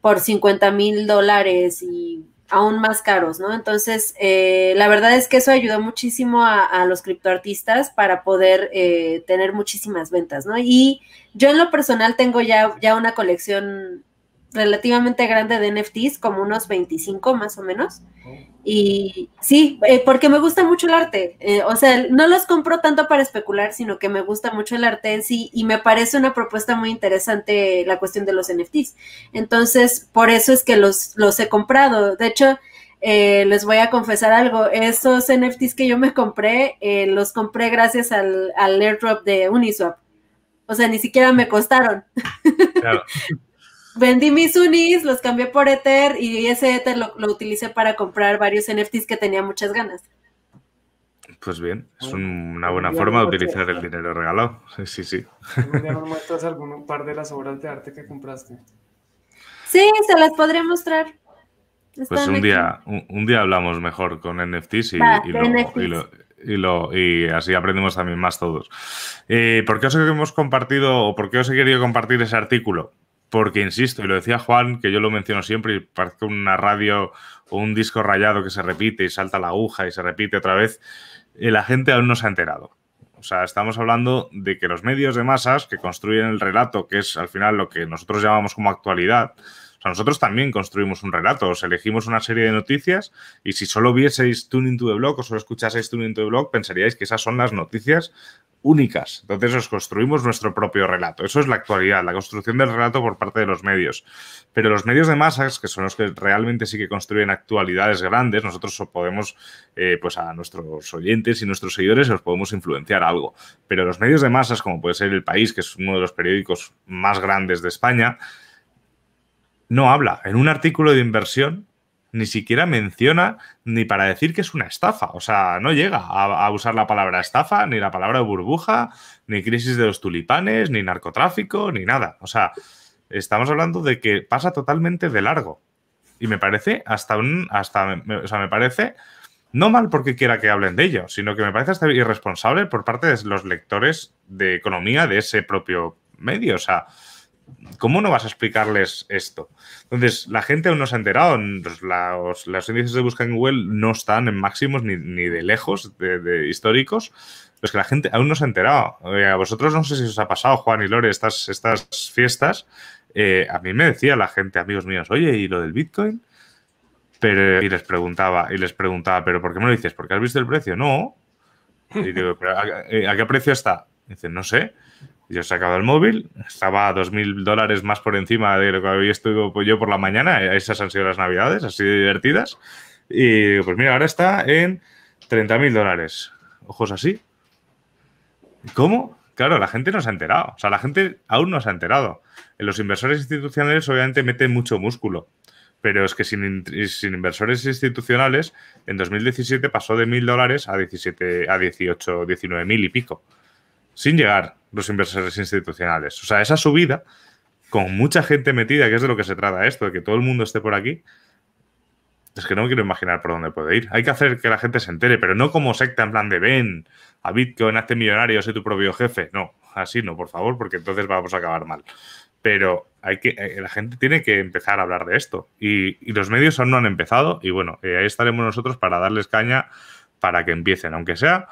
por 50 mil dólares y aún más caros, ¿no? Entonces, eh, la verdad es que eso ayudó muchísimo a, los criptoartistas para poder eh, tener muchísimas ventas, ¿no? Y yo en lo personal tengo ya, ya una colección relativamente grande de NFTs, como unos 25 más o menos. Oh. Y sí, eh, porque me gusta mucho el arte. Eh, o sea, no los compro tanto para especular, sino que me gusta mucho el arte en sí y me parece una propuesta muy interesante la cuestión de los NFTs. Entonces, por eso es que los, los he comprado. De hecho, eh, les voy a confesar algo. Esos NFTs que yo me compré, los compré gracias al, al airdrop de Uniswap. O sea, ni siquiera me costaron. Claro. vendí mis unis, los cambié por Ether y ese Ether lo, utilicé para comprar varios NFTs que tenía muchas ganas. Pues bien, es una buena forma de utilizar el dinero regalado. Sí, sí, sí. ¿Me muestras algún par de las obras de arte que compraste? Sí, se las podría mostrar. pues un día, un, día hablamos mejor con NFTs y, así aprendimos también más todos. Eh, ¿Por qué os hemos compartido o por qué os he querido compartir ese artículo? porque, insisto, y lo decía Juan, que yo lo menciono siempre, y parece una radio o un disco rayado que se repite y salta la aguja y se repite otra vez, y eh, la gente aún no se ha enterado. O sea, estamos hablando de que los medios de masas que construyen el relato, que es al final lo que nosotros llamamos como actualidad, nosotros también construimos un relato, os elegimos una serie de noticias y si solo vieseis Tuning to the Blog o solo escuchaseis Tuning to the Blog, pensaríais que esas son las noticias únicas. Entonces os construimos nuestro propio relato. Eso es la actualidad, la construcción del relato por parte de los medios. Pero los medios de masas, que son los que realmente sí que construyen actualidades grandes, nosotros podemos, eh, pues a nuestros oyentes y nuestros seguidores, os podemos influenciar algo. Pero los medios de masas, como puede ser El País, que es uno de los periódicos más grandes de España, no habla. En un artículo de inversión ni siquiera menciona ni para decir que es una estafa. O sea, no llega a, usar la palabra estafa, ni la palabra burbuja, ni crisis de los tulipanes, ni narcotráfico, ni nada. O sea, estamos hablando de que pasa totalmente de largo. Y me parece hasta un. Hasta, o sea, me parece. No mal porque quiera que hablen de ello, sino que me parece hasta irresponsable por parte de los lectores de economía de ese propio medio. O sea, ¿cómo no vas a explicarles esto? Entonces, la gente aún no se ha enterado. Los, los, índices de búsqueda en Google no están en máximos ni, ni de lejos de, históricos. Los que la gente aún no se ha enterado. a vosotros no sé si os ha pasado, Juan y Lore, estas, estas fiestas. Eh, a mí me decía la gente, amigos míos, oye, ¿y lo del Bitcoin? Pero, y les preguntaba, y les preguntaba, ¿pero por qué me lo dices? ¿Porque has visto el precio? No. Y digo, a, eh, a qué precio está? Dicen, no sé. Yo he sacado el móvil, estaba a 2.000 dólares más por encima de lo que había estado pues, yo por la mañana. Esas han sido las navidades, así sido divertidas. Y pues mira, ahora está en 30.000 dólares. Ojos así. ¿Cómo? Claro, la gente no se ha enterado. O sea, la gente aún no se ha enterado. En Los inversores institucionales obviamente meten mucho músculo. Pero es que sin, inversores institucionales, en 2017 pasó de 1.000 dólares a, 17, a 18, 19.000 y pico sin llegar los inversores institucionales. O sea, esa subida, con mucha gente metida, que es de lo que se trata esto, de que todo el mundo esté por aquí, es que no me quiero imaginar por dónde puede ir. Hay que hacer que la gente se entere, pero no como secta en plan de ven a Bitcoin, hace millonario, soy tu propio jefe. No, así no, por favor, porque entonces vamos a acabar mal. Pero hay que, eh, la gente tiene que empezar a hablar de esto. Y, los medios aún no han empezado. Y bueno, eh, ahí estaremos nosotros para darles caña para que empiecen, aunque sea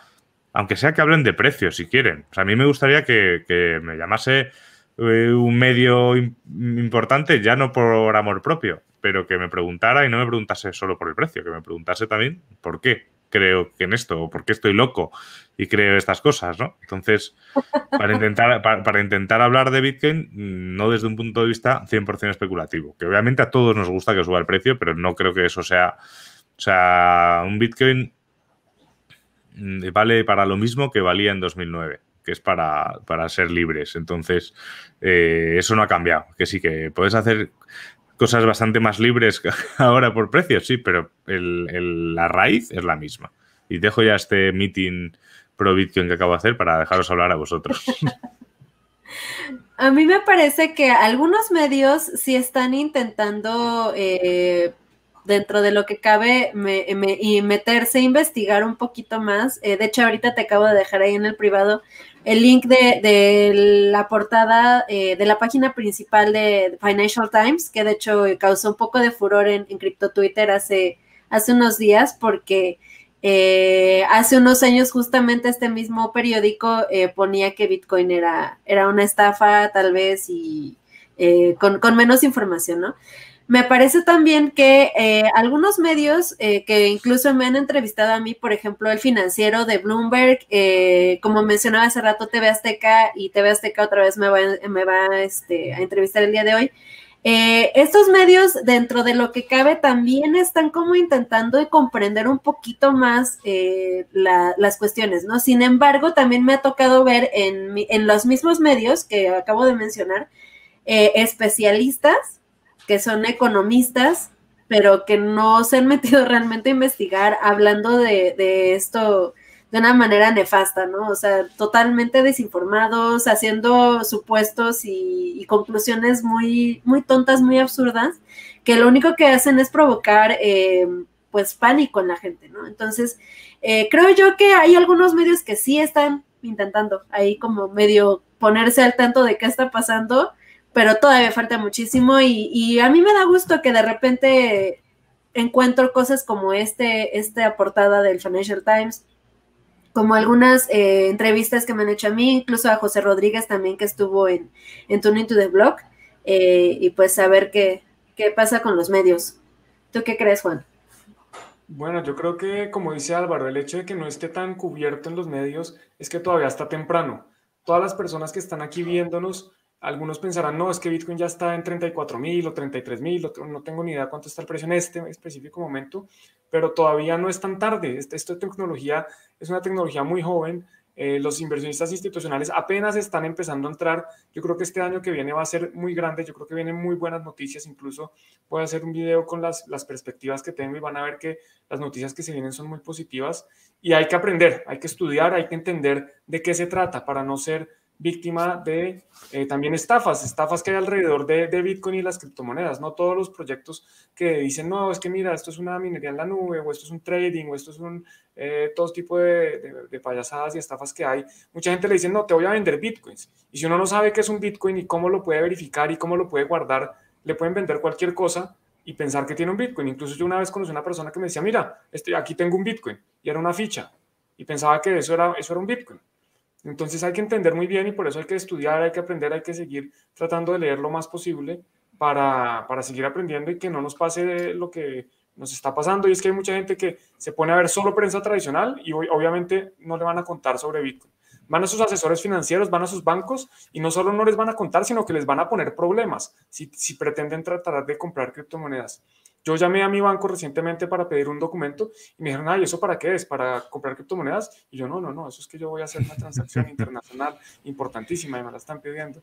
aunque sea que hablen de precios si quieren. O sea, a mí me gustaría que, me llamase eh, un medio importante, ya no por amor propio, pero que me preguntara y no me preguntase solo por el precio, que me preguntase también por qué creo que en esto o por qué estoy loco y creo estas cosas, ¿no? Entonces, para intentar, para intentar hablar de Bitcoin, no desde un punto de vista 100% especulativo, que obviamente a todos nos gusta que suba el precio, pero no creo que eso sea... O sea, un Bitcoin Mm, vale para lo mismo que valía en 2009 que es para, ser libres. Entonces, eh, eso no ha cambiado. Que sí, que puedes hacer cosas bastante más libres ahora por precios, sí, pero la raíz es la misma. Y dejo ya este meeting pro que acabo de hacer para dejaros hablar a vosotros. A mí me parece que algunos medios sí están intentando eh, dentro de lo que cabe y meterse, investigar un poquito más. Eh, de hecho, ahorita te acabo de dejar ahí en el privado el link de, la portada eh, de la página principal de Financial Times, que de hecho causó un poco de furor en, Crypto Twitter hace, unos días porque... Eh, hace unos años justamente este mismo periódico ponía que Bitcoin era, era, una estafa tal vez y con, menos información, ¿no? Me parece también que eh, algunos medios eh, que incluso me han entrevistado a mí, por ejemplo, el financiero de Bloomberg, eh, como mencionaba hace rato, TV Azteca y TV Azteca otra vez me va, este, a entrevistar el día de hoy. estos medios, dentro de lo que cabe, también están como intentando comprender un poquito más las cuestiones, ¿no? Sin embargo, también me ha tocado ver en, en los mismos medios que acabo de mencionar, especialistas que son economistas, pero que no se han metido realmente a investigar hablando de, de esto de una manera nefasta, ¿no? O sea, totalmente desinformados, haciendo supuestos y, conclusiones muy, muy tontas, muy absurdas, que lo único que hacen es provocar, eh, pues, pánico en la gente, ¿no? Entonces, eh, creo yo que hay algunos medios que sí están intentando ahí como medio ponerse al tanto de qué está pasando, pero todavía falta muchísimo y, a mí me da gusto que de repente encuentro cosas como este, esta portada del Financial Times, como algunas eh, entrevistas que me han hecho a mí, incluso a José Rodríguez también que estuvo en, en Tuning to the Blog, eh, y pues saber qué, qué pasa con los medios. ¿Tú qué crees, Juan? Bueno, yo creo que, como dice Álvaro, el hecho de que no esté tan cubierto en los medios es que todavía está temprano. Todas las personas que están aquí viéndonos algunos pensarán, no, es que Bitcoin ya está en 34 mil o 33 mil, no tengo ni idea cuánto está el precio en este específico momento, pero todavía no es tan tarde. Esta, esta tecnología es una tecnología muy joven. Eh, los inversionistas institucionales apenas están empezando a entrar. Yo creo que este año que viene va a ser muy grande. Yo creo que vienen muy buenas noticias. Incluso voy a hacer un video con las, las perspectivas que tengo y van a ver que las noticias que se vienen son muy positivas. Y hay que aprender, hay que estudiar, hay que entender de qué se trata para no ser víctima de eh, también estafas, estafas que hay alrededor de, Bitcoin y las criptomonedas, no todos los proyectos que dicen, no, es que mira, esto es una minería en la nube, o esto es un trading, o esto es un, eh, todo tipo de, payasadas y estafas que hay. Mucha gente le dice, no, te voy a vender Bitcoins. Y si uno no sabe qué es un Bitcoin y cómo lo puede verificar y cómo lo puede guardar, le pueden vender cualquier cosa y pensar que tiene un Bitcoin. Incluso yo una vez conocí a una persona que me decía, mira, este, aquí tengo un Bitcoin, y era una ficha, y pensaba que eso era, eso era un Bitcoin. Entonces hay que entender muy bien y por eso hay que estudiar, hay que aprender, hay que seguir tratando de leer lo más posible para, seguir aprendiendo y que no nos pase lo que nos está pasando. Y es que hay mucha gente que se pone a ver solo prensa tradicional y obviamente no le van a contar sobre Bitcoin. Van a sus asesores financieros, van a sus bancos y no solo no les van a contar, sino que les van a poner problemas si, si pretenden tratar de comprar criptomonedas. Yo llamé a mi banco recientemente para pedir un documento y me dijeron, ay, ¿eso para qué es? ¿Para comprar criptomonedas? Y yo, no, no, no, eso es que yo voy a hacer una transacción internacional importantísima y me la están pidiendo.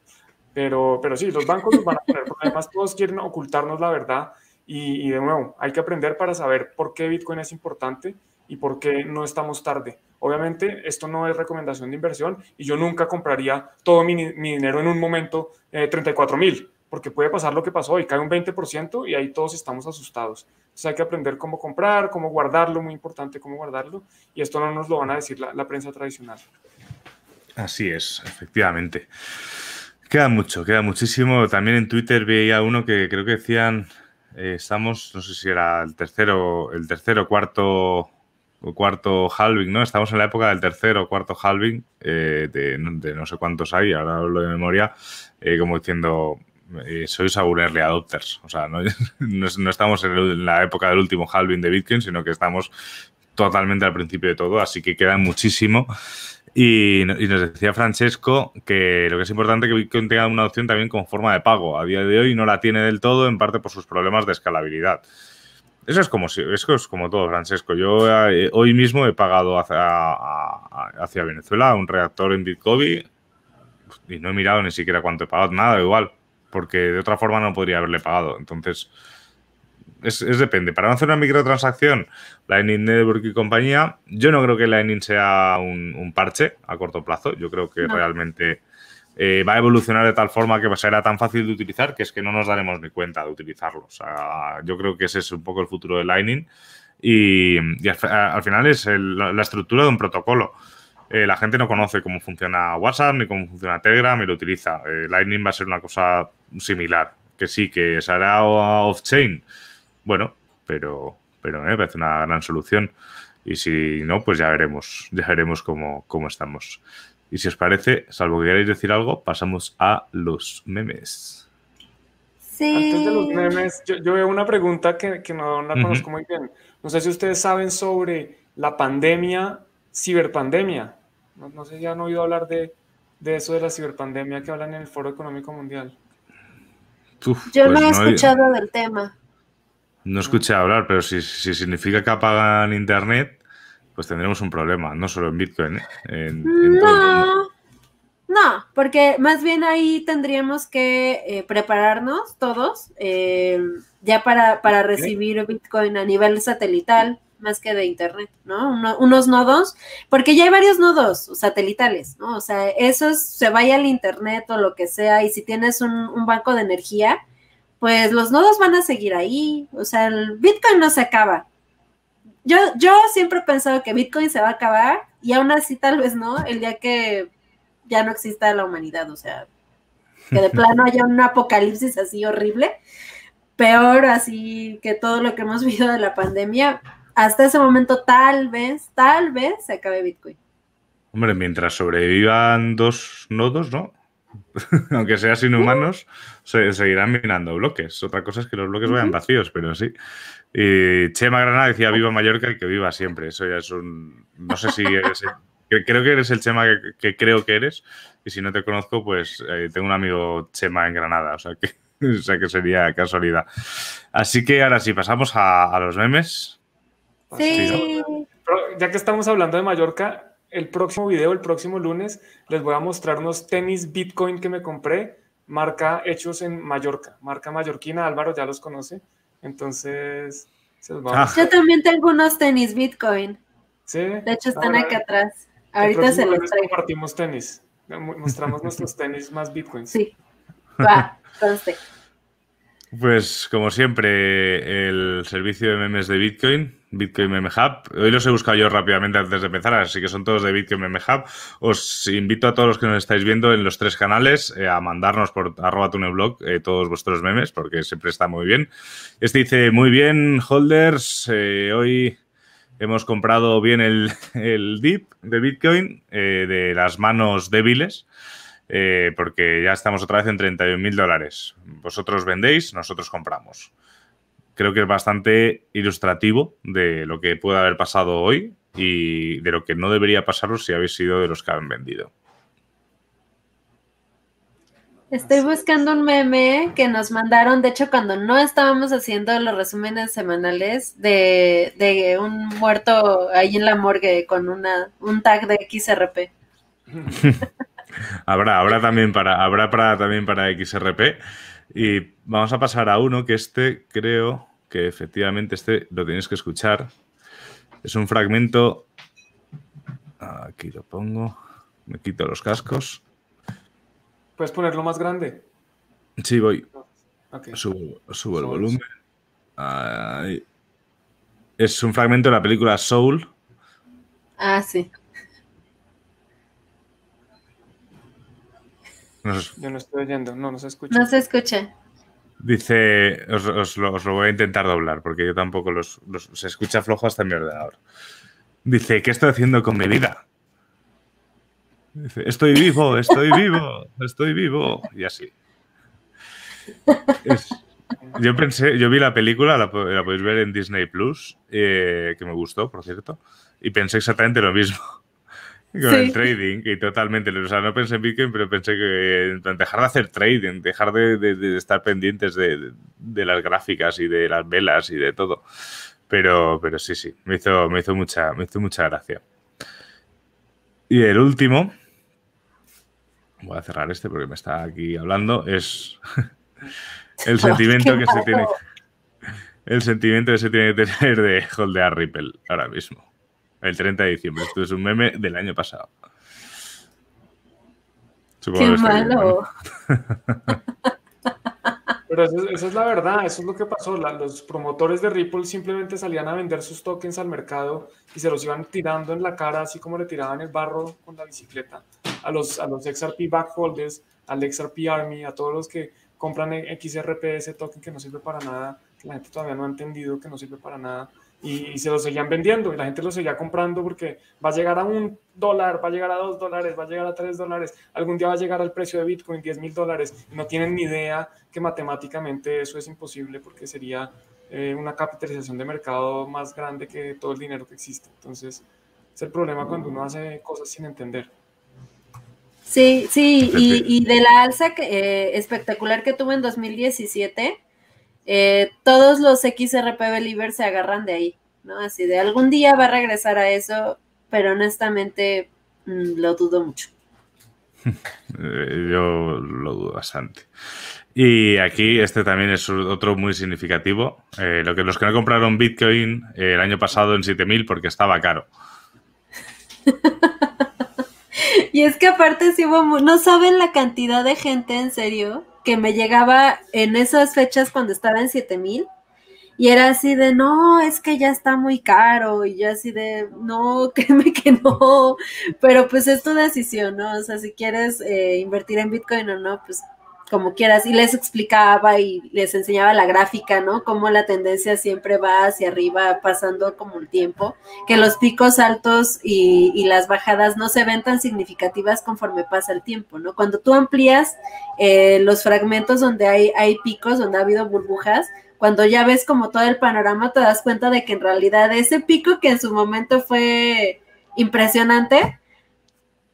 Pero, pero sí, los bancos nos van a poner, porque además todos quieren ocultarnos la verdad y, de nuevo, hay que aprender para saber por qué Bitcoin es importante y por qué no estamos tarde. Obviamente, esto no es recomendación de inversión y yo nunca compraría todo mi, mi dinero en un momento, 34 eh, mil porque puede pasar lo que pasó y cae un 20% y ahí todos estamos asustados. O sea, hay que aprender cómo comprar, cómo guardarlo, muy importante cómo guardarlo, y esto no nos lo van a decir la, prensa tradicional. Así es, efectivamente. Queda mucho, queda muchísimo. También en Twitter veía uno que creo que decían, eh, estamos, no sé si era el tercero, el tercero, cuarto o cuarto halving, ¿no? Estamos en la época del tercero cuarto halving, eh, de, no sé cuántos hay, ahora hablo de memoria, eh, como diciendo, eh, sois a early adopters. O sea, no, no, estamos en, la época del último halving de Bitcoin, sino que estamos totalmente al principio de todo, así que queda muchísimo. Y, nos decía Francesco que lo que es importante es que Bitcoin tenga una opción también con forma de pago. A día de hoy no la tiene del todo, en parte por sus problemas de escalabilidad. Eso es como, es como todo, Francesco. Yo eh, hoy mismo he pagado hacia, hacia Venezuela un reactor en Bitcoin y no he mirado ni siquiera cuánto he pagado, nada, igual, porque de otra forma no podría haberle pagado. Entonces, es, depende. Para no hacer una microtransacción, Lightning Network y compañía, yo no creo que Lightning sea un, parche a corto plazo. Yo creo que realmente eh, va a evolucionar de tal forma que será tan fácil de utilizar que es que no nos daremos ni cuenta de utilizarlo. O sea, yo creo que ese es un poco el futuro de Lightning. Y, al, final es la estructura de un protocolo. Eh, la gente no conoce cómo funciona WhatsApp ni cómo funciona Telegram y lo utiliza. Eh, Lightning va a ser una cosa similar. Que sí, que será off-chain. Bueno, pero, pero me eh, parece una gran solución. Y si no, pues ya veremos, ya veremos cómo, estamos. Y si os parece, salvo que queráis decir algo, pasamos a los memes. Sí. Antes de los memes, yo, veo una pregunta que, no la conozco muy bien. No sé si ustedes saben sobre la pandemia, ciberpandemia. No, sé si han oído hablar de, de eso de la ciberpandemia que hablan en el Foro Económico Mundial. Yo no pues he escuchado del tema. No escuché hablar, pero si, significa que apagan internet, pues tendremos un problema, no solo en Bitcoin. ¿eh? no, no, porque más bien ahí tendríamos que eh, prepararnos todos eh, ya para, para recibir Bitcoin a nivel satelital más que de Internet, ¿no? unos nodos, porque ya hay varios nodos satelitales, ¿no? O sea, esos se vaya al Internet o lo que sea, y si tienes un, banco de energía, pues los nodos van a seguir ahí, o sea, el Bitcoin no se acaba. Yo, yo siempre he pensado que Bitcoin se va a acabar y aún así tal vez no, el día que ya no exista la humanidad, o sea, que de plano haya un apocalipsis así horrible, peor así que todo lo que hemos vivido de la pandemia, hasta ese momento tal vez, tal vez se acabe Bitcoin. Hombre, mientras sobrevivan dos nodos, ¿no? Aunque sean inhumanos, se seguirán minando bloques. Otra cosa es que los bloques vayan vacíos, pero sí. Y Chema Granada decía, viva Mallorca y que viva siempre. Eso ya es un... No sé si Creo que eres el Chema que, creo que eres. Y si no te conozco, pues eh, tengo un amigo Chema en Granada. O sea que, que sería casualidad. Así que ahora sí, pasamos a, a los memes. Sí. ya que estamos hablando de Mallorca, el próximo video, el próximo lunes, les voy a mostrar unos tenis Bitcoin que me compré, marca hechos en Mallorca, marca mallorquina, Álvaro ya los conoce, entonces se los ah. Yo también tengo unos tenis Bitcoin. Sí. De hecho están acá atrás. Ahorita se los traigo. Compartimos tenis, mostramos nuestros tenis más Bitcoin. Sí. Va, Pues como siempre, el servicio de memes de Bitcoin, Bitcoin Meme Hub. Hoy los he buscado yo rápidamente antes de empezar, así que son todos de Bitcoin Meme Hub. Os invito a todos los que nos estáis viendo en los tres canales eh, a mandarnos por arroba tuneblog eh, todos vuestros memes, porque siempre está muy bien. Este dice, muy bien, holders, eh, hoy hemos comprado bien el, dip de Bitcoin de las manos débiles. porque ya estamos otra vez en 31 mil dólares. Vosotros vendéis, nosotros compramos creo que es bastante ilustrativo de lo que puede haber pasado hoy y de lo que no debería pasarlo si habéis sido de los que han vendido. Estoy buscando un meme que nos mandaron, de hecho, cuando no estábamos haciendo los resúmenes semanales de, un muerto ahí en la morgue con una, un tag de XRP. habrá, habrá también para, habrá para también para XRP. Y vamos a pasar a uno que este creo que efectivamente este lo tienes que escuchar. Es un fragmento. Aquí lo pongo. Me quito los cascos. ¿Puedes ponerlo más grande? Sí, voy. Subo, el volumen. Es un fragmento de la película Soul. Ah, sí. Yo no estoy oyendo, no nos escucha. No se escucha. Dice, os, lo, voy a intentar doblar porque yo tampoco los, Se escucha flojo hasta mi ordenador. Dice, ¿qué estoy haciendo con mi vida? Dice, estoy vivo, estoy vivo, estoy vivo. Y así. yo pensé, yo vi la película, la, podéis ver en Disney Plus, eh, que me gustó, por cierto, y pensé exactamente lo mismo con el trading y totalmente. O sea, no pensé en Bitcoin, pero pensé que dejar de hacer trading, dejar de, estar pendientes de, las gráficas y de las velas y de todo. Pero, pero sí, sí, me hizo, me hizo mucha, me hizo mucha gracia. Y el último, voy a cerrar este porque me está aquí hablando, es el sentimiento que se tiene. El sentimiento que se tiene que tener de holdear Ripple ahora mismo. El 30 de diciembre. Esto es un meme del año pasado. Qué malo. Pero eso, es la verdad, eso es lo que pasó. los promotores de Ripple simplemente salían a vender sus tokens al mercado y se los iban tirando en la cara, así como le tiraban el barro con la bicicleta a los, a los XRP backholders, al XRP Army, a todos los que compran XRP, ese token que no sirve para nada, que la gente todavía no ha entendido que no sirve para nada y, se lo seguían vendiendo y la gente lo seguía comprando porque va a llegar a un dólar, va a llegar a dos dólares, va a llegar a tres dólares, algún día va a llegar al precio de Bitcoin, 10 mil dólares. No tienen ni idea que matemáticamente eso es imposible porque sería eh, una capitalización de mercado más grande que todo el dinero que existe. Entonces, es el problema cuando uno hace cosas sin entender. Sí, sí, y, de la alza eh, espectacular que tuvo en 2017 eh, todos los XRP believers se agarran de ahí, ¿no? Así de algún día va a regresar a eso, pero honestamente mm, lo dudo mucho. Eh, yo lo dudo bastante. Y aquí este también es otro muy significativo. Eh, lo que, los que no compraron Bitcoin el año pasado en 7000 porque estaba caro. y es que aparte si no saben la cantidad de gente en serio que me llegaba en esas fechas cuando estaba en 7000 y era así de, no, es que ya está muy caro y yo así de, no, créeme que no, pero pues es tu decisión, ¿no? O sea, si quieres eh, invertir en Bitcoin o no, pues como quieras, y les explicaba y les enseñaba la gráfica, ¿no? Cómo la tendencia siempre va hacia arriba, pasando como el tiempo, que los picos altos y, las bajadas no se ven tan significativas conforme pasa el tiempo, ¿no? Cuando tú amplías eh, los fragmentos donde hay, hay picos, donde ha habido burbujas, cuando ya ves como todo el panorama, te das cuenta de que en realidad ese pico que en su momento fue impresionante,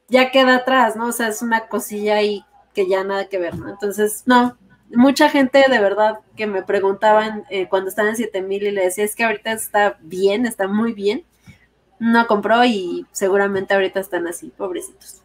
ya queda atrás, ¿no? O sea, es una cosilla ahí que ya nada que ver, ¿no? Entonces, no, mucha gente de verdad que me preguntaban eh, cuando estaba en 7000 y le decía, es que ahorita está bien, está muy bien, no compró y seguramente ahorita están así, pobrecitos.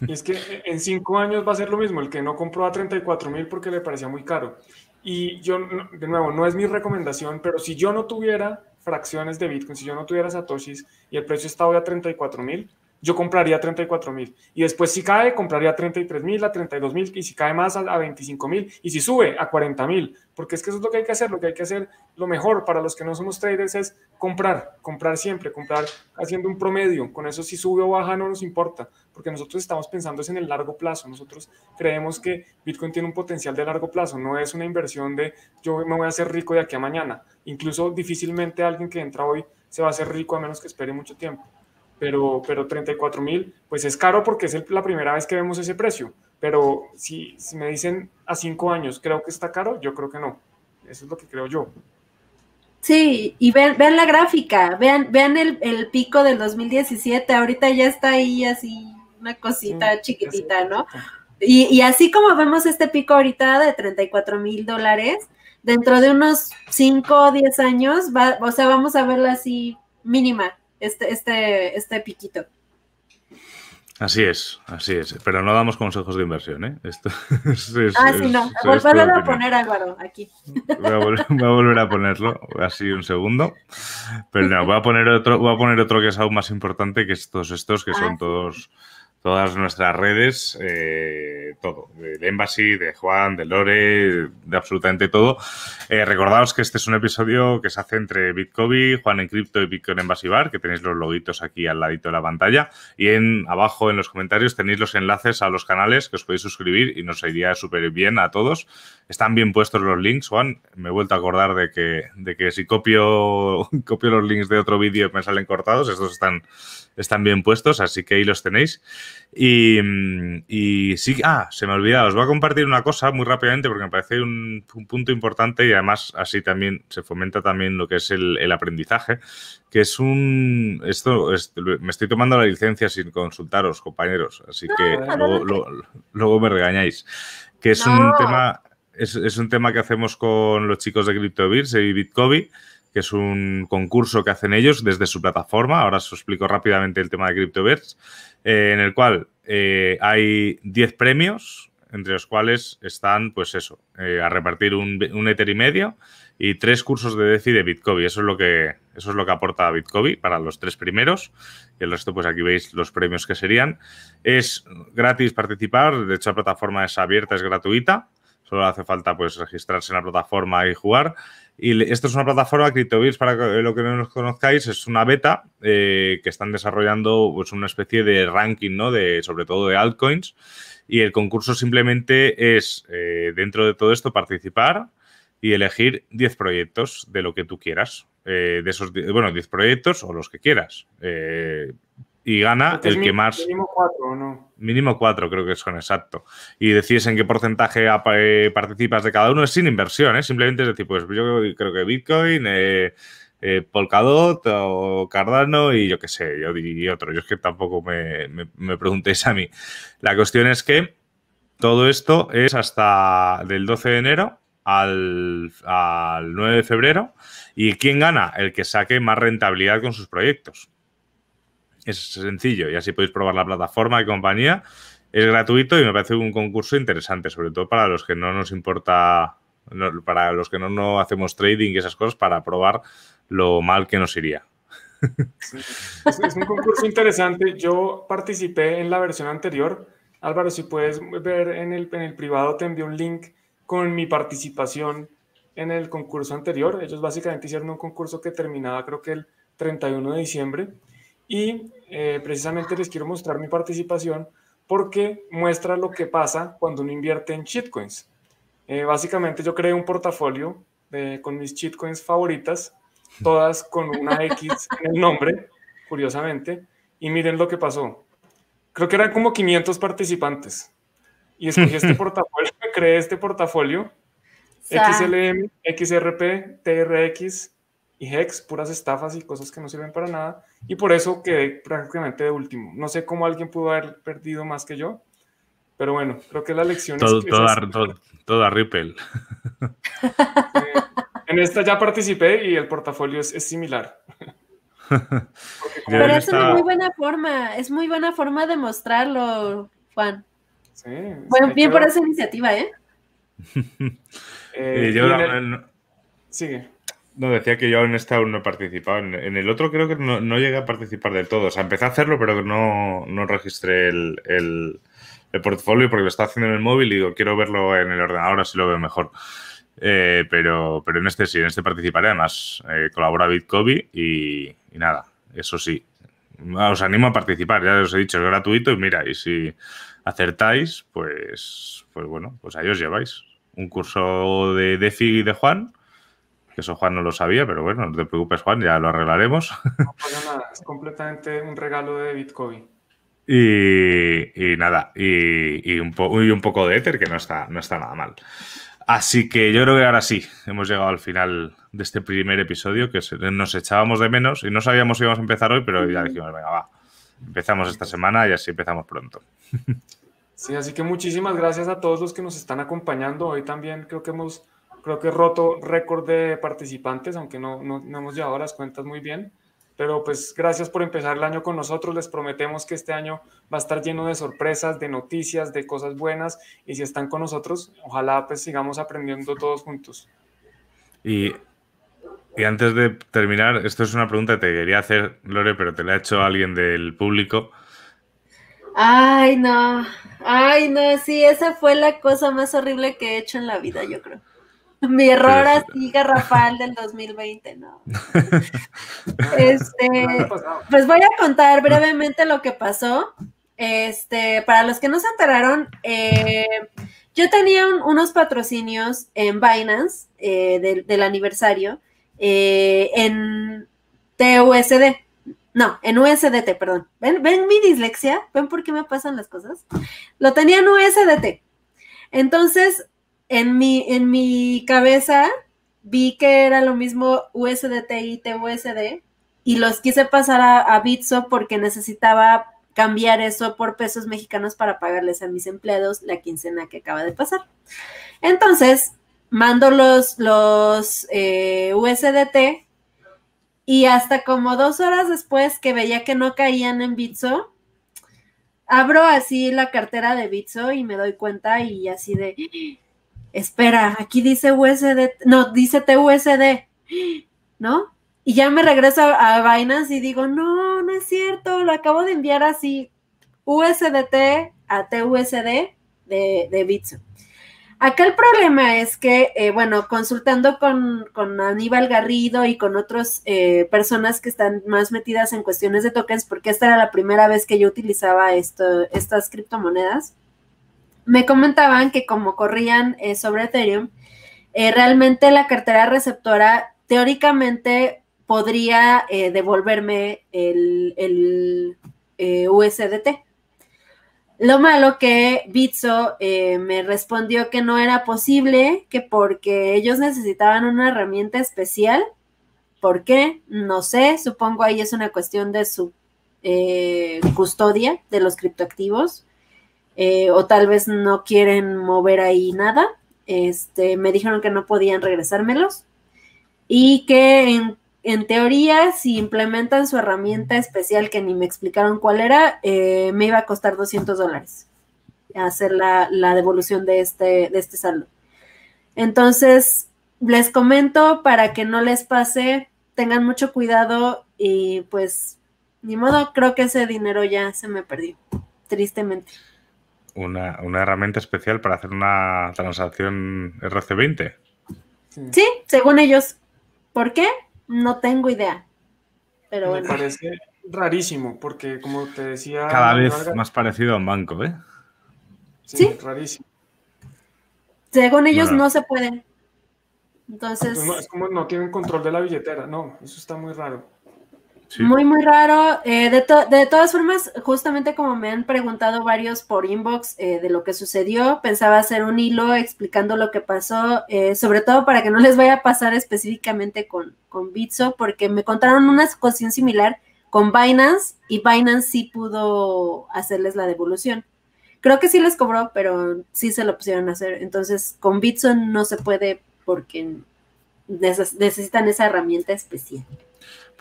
Y es que en cinco años va a ser lo mismo, el que no compró a 34 mil porque le parecía muy caro. Y yo, de nuevo, no es mi recomendación, pero si yo no tuviera fracciones de Bitcoin, si yo no tuviera satoshis y el precio está hoy a 34 mil, yo compraría 34 mil. Y después si cae, compraría 33 mil, a 32 mil, y si cae más a, 25 mil, y si sube a 40 mil, porque es que eso es lo que hay que hacer, lo que hay que hacer, lo mejor para los que no somos traders es comprar, comprar siempre, comprar haciendo un promedio, con eso si sube o baja no nos importa, porque nosotros estamos pensando es en el largo plazo, nosotros creemos que Bitcoin tiene un potencial de largo plazo, no es una inversión de yo me voy a hacer rico de aquí a mañana, incluso difícilmente alguien que entra hoy se va a hacer rico a menos que espere mucho tiempo pero, pero 34 mil, pues es caro porque es la primera vez que vemos ese precio. Pero si, me dicen a cinco años, creo que está caro, yo creo que no. Eso es lo que creo yo. Sí, y vean, la gráfica, vean, vean el, pico del 2017, ahorita ya está ahí así una cosita chiquitita, ¿no? Y, así como vemos este pico ahorita de 34 mil dólares, dentro de unos 5 o 10 años, va, o sea, vamos a verla así mínima, este, este, este, piquito. Así es, así es. Pero no damos consejos de inversión, ¿eh? Esto es, ah, sí, no. voy a poner, Álvaro, aquí. Voy a, volver, a, ponerlo, así un segundo. Pero no, voy a poner otro, voy a poner otro que es aún más importante que estos, estos que ah, son todos todas nuestras redes, eh, todo, de Embassy, de Juan, de Lore, de absolutamente todo. Eh, que este es un episodio que se hace entre Bitcoin, Juan en Crypto y Bitcoin Embassy Bar, que tenéis los loguitos aquí al ladito de la pantalla. Y en abajo en los comentarios tenéis los enlaces a los canales que os podéis suscribir y nos iría súper bien a todos. Están bien puestos los links, Juan. Me he vuelto a acordar de que, de que si copio, copio los links de otro vídeo me salen cortados. Estos están, están bien puestos, así que ahí los tenéis. Y, y sí, ah, se me olvidado. Os voy a compartir una cosa muy rápidamente porque me parece un, punto importante y además así también se fomenta también lo que es el, aprendizaje, que es un... Esto, me estoy tomando la licencia sin consultaros, compañeros, así que luego, me regañáis que es un tema es, un tema que hacemos con los chicos de CryptoBears y Bitcoin, que es un concurso que hacen ellos desde su plataforma. Ahora os explico rápidamente el tema de CryptoBears, eh, en el cual eh, hay 10 premios, entre los cuales están, pues eso, eh, a repartir un, un Ether y medio y tres cursos de DeFi de Bitcoin. Eso es lo que, eso es lo que aporta Bitcoin para los tres primeros. Y el resto, pues aquí veis los premios que serían. Es gratis participar, de hecho la plataforma es abierta, es gratuita. Solo hace falta pues registrarse en la plataforma y jugar. Y esto es una plataforma, CryptoBits, para lo que no nos conozcáis, es una beta eh, que están desarrollando pues, una especie de ranking, ¿no? De, sobre todo de altcoins. Y el concurso simplemente es, eh, dentro de todo esto, participar y elegir 10 proyectos de lo que tú quieras. Eh, de esos, bueno, 10 proyectos o los que quieras y gana el que más. Mínimo cuatro, ¿no? Mínimo creo que son, exacto. Y decís en qué porcentaje eh, participas de cada uno, es sin inversión, ¿eh? simplemente es decir, pues yo creo que Bitcoin, eh, eh, Polkadot o Cardano y yo qué sé, yo, y otro. Yo es que tampoco me, me, preguntéis a mí. La cuestión es que todo esto es hasta del 12 de enero al, al 9 de febrero. ¿Y quién gana? El que saque más rentabilidad con sus proyectos. Es sencillo y así podéis probar la plataforma y compañía. Es gratuito y me parece un concurso interesante, sobre todo para los que no nos importa, para los que no, hacemos trading y esas cosas, para probar lo mal que nos iría. es, un concurso interesante. Yo participé en la versión anterior. Álvaro, si puedes ver en el, en el privado, te envío un link con mi participación en el concurso anterior. Ellos básicamente hicieron un concurso que terminaba creo que el 31 de diciembre y eh, precisamente les quiero mostrar mi participación porque muestra lo que pasa cuando uno invierte en shitcoins. Eh, básicamente yo creé un portafolio con mis shitcoins favoritas, todas con una X en el nombre, curiosamente, y miren lo que pasó. Creo que eran como 500 participantes y escogí este portafolio, creé este portafolio, XLM, XRP, TRX, y Hex, puras estafas y cosas que no sirven para nada. Y por eso quedé prácticamente de último. No sé cómo alguien pudo haber perdido más que yo, pero bueno, creo que la lección es... toda, todo, Ripple. en esta ya participé y el portafolio es, similar. Pero es una muy buena forma, es muy buena forma de mostrarlo, Juan. Sí, bueno, bien por esa iniciativa, ¿eh? eh, yo, eh, Sigue. No, decía que yo en este aún no he participado. En, el otro creo que no, llegué a participar del todo. O sea, empecé a hacerlo, pero no, no registré el, portfolio porque lo estaba haciendo en el móvil y digo, quiero verlo en el ordenador, así lo veo mejor. Eh, pero, pero en este sí, en este participaré. Además, eh, colabora Bitcoin y, nada, eso sí. Ah, os animo a participar, ya os he dicho, es gratuito y mira, y si acertáis, pues, pues bueno, pues ahí os lleváis. Un curso de DeFi de Juan que eso Juan no lo sabía, pero bueno, no te preocupes Juan, ya lo arreglaremos. No pasa nada, es completamente un regalo de Bitcoin. Y, nada, y, un un poco de Ether, que no está, no está nada mal. Así que yo creo que ahora sí, hemos llegado al final de este primer episodio, que nos echábamos de menos y no sabíamos si íbamos a empezar hoy, pero ya dijimos, venga, va, empezamos esta semana y así empezamos pronto. Sí, así que muchísimas gracias a todos los que nos están acompañando. Hoy también creo que hemos Creo que he roto récord de participantes, aunque no, hemos llevado las cuentas muy bien. Pero pues gracias por empezar el año con nosotros. Les prometemos que este año va a estar lleno de sorpresas, de noticias, de cosas buenas. Y si están con nosotros, ojalá pues sigamos aprendiendo todos juntos. Y, y antes de terminar, esto es una pregunta que te quería hacer, Lore, pero te la ha hecho alguien del público. Ay, no. Ay, no, sí, esa fue la cosa más horrible que he hecho en la vida, yo creo mi error así garrafal del 2020, ¿no? este, pues, pues voy a contar brevemente lo que pasó. Este, para los que no se enteraron, eh, yo tenía unos patrocinios en Binance eh, del, aniversario eh, en TUSD. No, en USDT, perdón. ¿Ven, ¿Ven mi dislexia? ¿Ven por qué me pasan las cosas? Lo tenía en USDT. Entonces, en mi, en mi cabeza vi que era lo mismo USDT y TUSD y los quise pasar a, Bitso porque necesitaba cambiar eso por pesos mexicanos para pagarles a mis empleados la quincena que acaba de pasar. Entonces, mando los, los eh, USDT y hasta como dos horas después que veía que no caían en Bitso, abro así la cartera de Bitso y me doy cuenta y así de, espera, aquí dice USD, no, dice TUSD, ¿no? Y ya me regreso a, Binance y digo, no, no es cierto, lo acabo de enviar así, USDT a TUSD de, de Bitso. Acá el problema es que, eh, bueno, consultando con, con, Aníbal Garrido y con otras eh, personas que están más metidas en cuestiones de tokens, porque esta era la primera vez que yo utilizaba esto, estas criptomonedas, me comentaban que como corrían eh, sobre Ethereum, eh, realmente la cartera receptora teóricamente podría eh, devolverme el, el USDT. Lo malo que Bitso me respondió que no era posible, que porque ellos necesitaban una herramienta especial. ¿Por qué? No sé, supongo ahí es una cuestión de su custodia de los criptoactivos eh, o tal vez no quieren mover ahí nada. Este, me dijeron que no podían regresármelos y que en, teoría si implementan su herramienta especial que ni me explicaron cuál era, eh, me iba a costar 200 dólares hacer la, devolución de este, de este Entonces, les comento para que no les pase, tengan mucho cuidado y pues ni modo, creo que ese dinero ya se me perdió, tristemente una, herramienta especial para hacer una transacción RC20. Sí, según ellos. ¿Por qué? No tengo idea. Pero Me parece rarísimo, porque como te decía. Cada vez más parecido a un banco, ¿eh? Sí, rarísimo. Según ellos no se pueden. Entonces. es como no tienen control de la billetera. No, eso está muy raro. Muy, muy raro. Eh, de, todas formas, justamente como me han preguntado varios por inbox eh, de lo que sucedió, pensaba hacer un hilo explicando lo que pasó, eh, sobre todo para que no les vaya a pasar específicamente con, con Bitso, porque me contaron una situación similar con Binance y Binance sí pudo hacerles la devolución. Creo que sí les cobró, pero sí se lo pusieron a hacer. Entonces, con Bitso no se puede porque necesitan esa herramienta especial.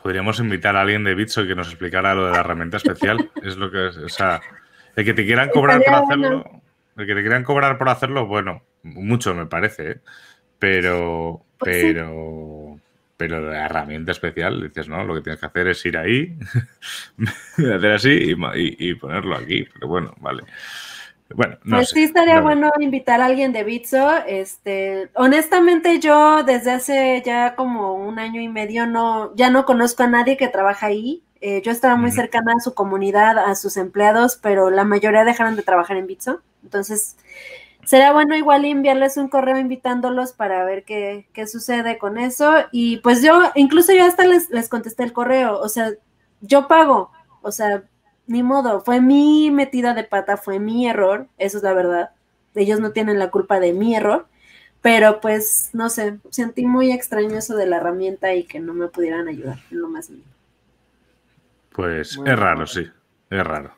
Podríamos invitar a alguien de Bitso que nos explicara lo de la herramienta especial. es lo que es. O sea, el que te quieran cobrar por hacerlo. El que te quieran cobrar por hacerlo, bueno, mucho me parece, ¿eh? pero. Pues pero. Pero la herramienta especial, dices, no, lo que tienes que hacer es ir ahí, hacer así y ponerlo aquí. Pero bueno, vale. Bueno, no pues sé, sí estaría bueno invitar a alguien de Bitso. Este, honestamente, yo desde hace ya como un año y medio no, ya no conozco a nadie que trabaja ahí. Eh, yo estaba muy cercana a su comunidad, a sus empleados, pero la mayoría dejaron de trabajar en Bitso. Entonces, sería bueno igual enviarles un correo invitándolos para ver qué, sucede con eso. Y pues yo, incluso yo hasta les, les contesté el correo, o sea, yo pago, o sea, ni modo, fue mi metida de pata, fue mi error, eso es la verdad. Ellos no tienen la culpa de mi error, pero pues no sé, sentí muy extraño eso de la herramienta y que no me pudieran ayudar lo más mínimo. Pues es raro, sí, es raro.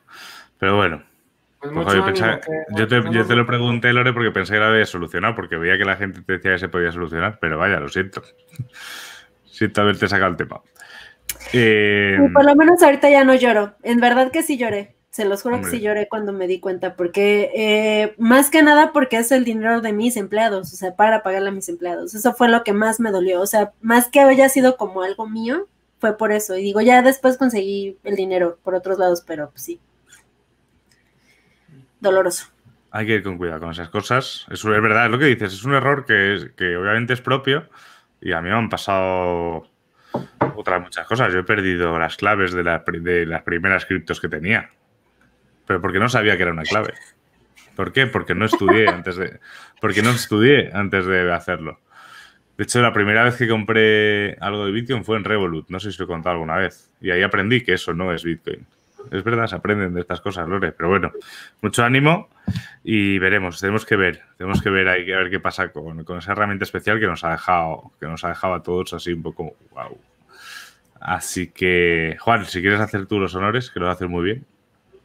Pero bueno. Pues pues, yo, te, lo pregunté, Lore, porque pensé que la había solucionar, porque veía que la gente te decía que se podía solucionar, pero vaya, lo siento. siento haberte sacado el tema. Eh, por lo menos ahorita ya no lloro. En verdad que sí lloré. Se los juro que sí lloré cuando me di cuenta, porque eh, más que nada porque es el dinero de mis empleados, o sea, para pagarle a mis empleados. Eso fue lo que más me dolió. O sea, más que haya sido como algo mío, fue por eso. Y digo, ya después conseguí el dinero por otros lados, pero pues sí. Doloroso. Hay que ir con cuidado con esas cosas. Es, verdad, es lo que dices, es un error que, que obviamente es propio. Y a mí me han pasado otras muchas cosas. Yo he perdido las claves de, las primeras criptos que tenía, pero porque no sabía que era una clave. ¿Por qué? Porque no estudié antes de, porque no estudié antes de hacerlo. De hecho, la primera vez que compré algo de Bitcoin fue en Revolut. No sé si lo he contado alguna vez. Y ahí aprendí que eso no es Bitcoin es verdad, se aprenden de estas cosas, Lore, pero bueno, mucho ánimo y veremos, tenemos que ver, tenemos que ver, ahí a ver qué pasa con, esa herramienta especial que nos ha dejado, que nos ha dejado a todos así un poco wow. Así que, Juan, si quieres hacer tú los honores, que lo haces muy bien.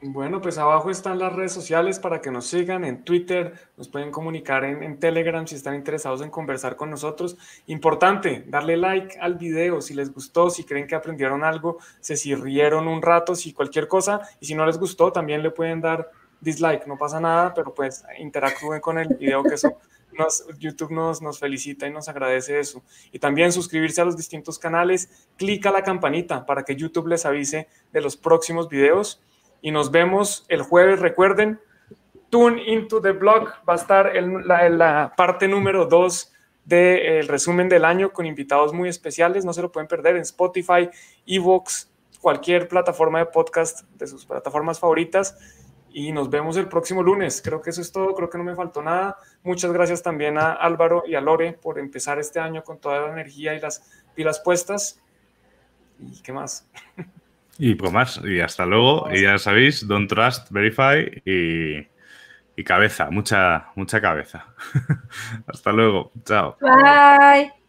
Bueno, pues abajo están las redes sociales para que nos sigan en Twitter, nos pueden comunicar en, Telegram si están interesados en conversar con nosotros. Importante, darle like al video si les gustó, si creen que aprendieron algo, se sirvieron un rato, si cualquier cosa, y si no les gustó también le pueden dar dislike, no pasa nada, pero pues interactúen con el video que eso YouTube nos, nos, felicita y nos agradece eso. Y también suscribirse a los distintos canales, clic a la campanita para que YouTube les avise de los próximos videos y nos vemos el jueves. Recuerden, Tune into the Blog va a estar en la, en la parte número 2 del eh, resumen del año con invitados muy especiales. No se lo pueden perder en Spotify, Evox, cualquier plataforma de podcast de sus plataformas favoritas. Y nos vemos el próximo lunes. Creo que eso es todo. Creo que no me faltó nada. Muchas gracias también a Álvaro y a Lore por empezar este año con toda la energía y las pilas puestas. ¿Y qué más? Y poco más. Y hasta luego. Y ya sabéis, don't trust, verify y, y cabeza, mucha, mucha cabeza. hasta luego. Chao. Bye.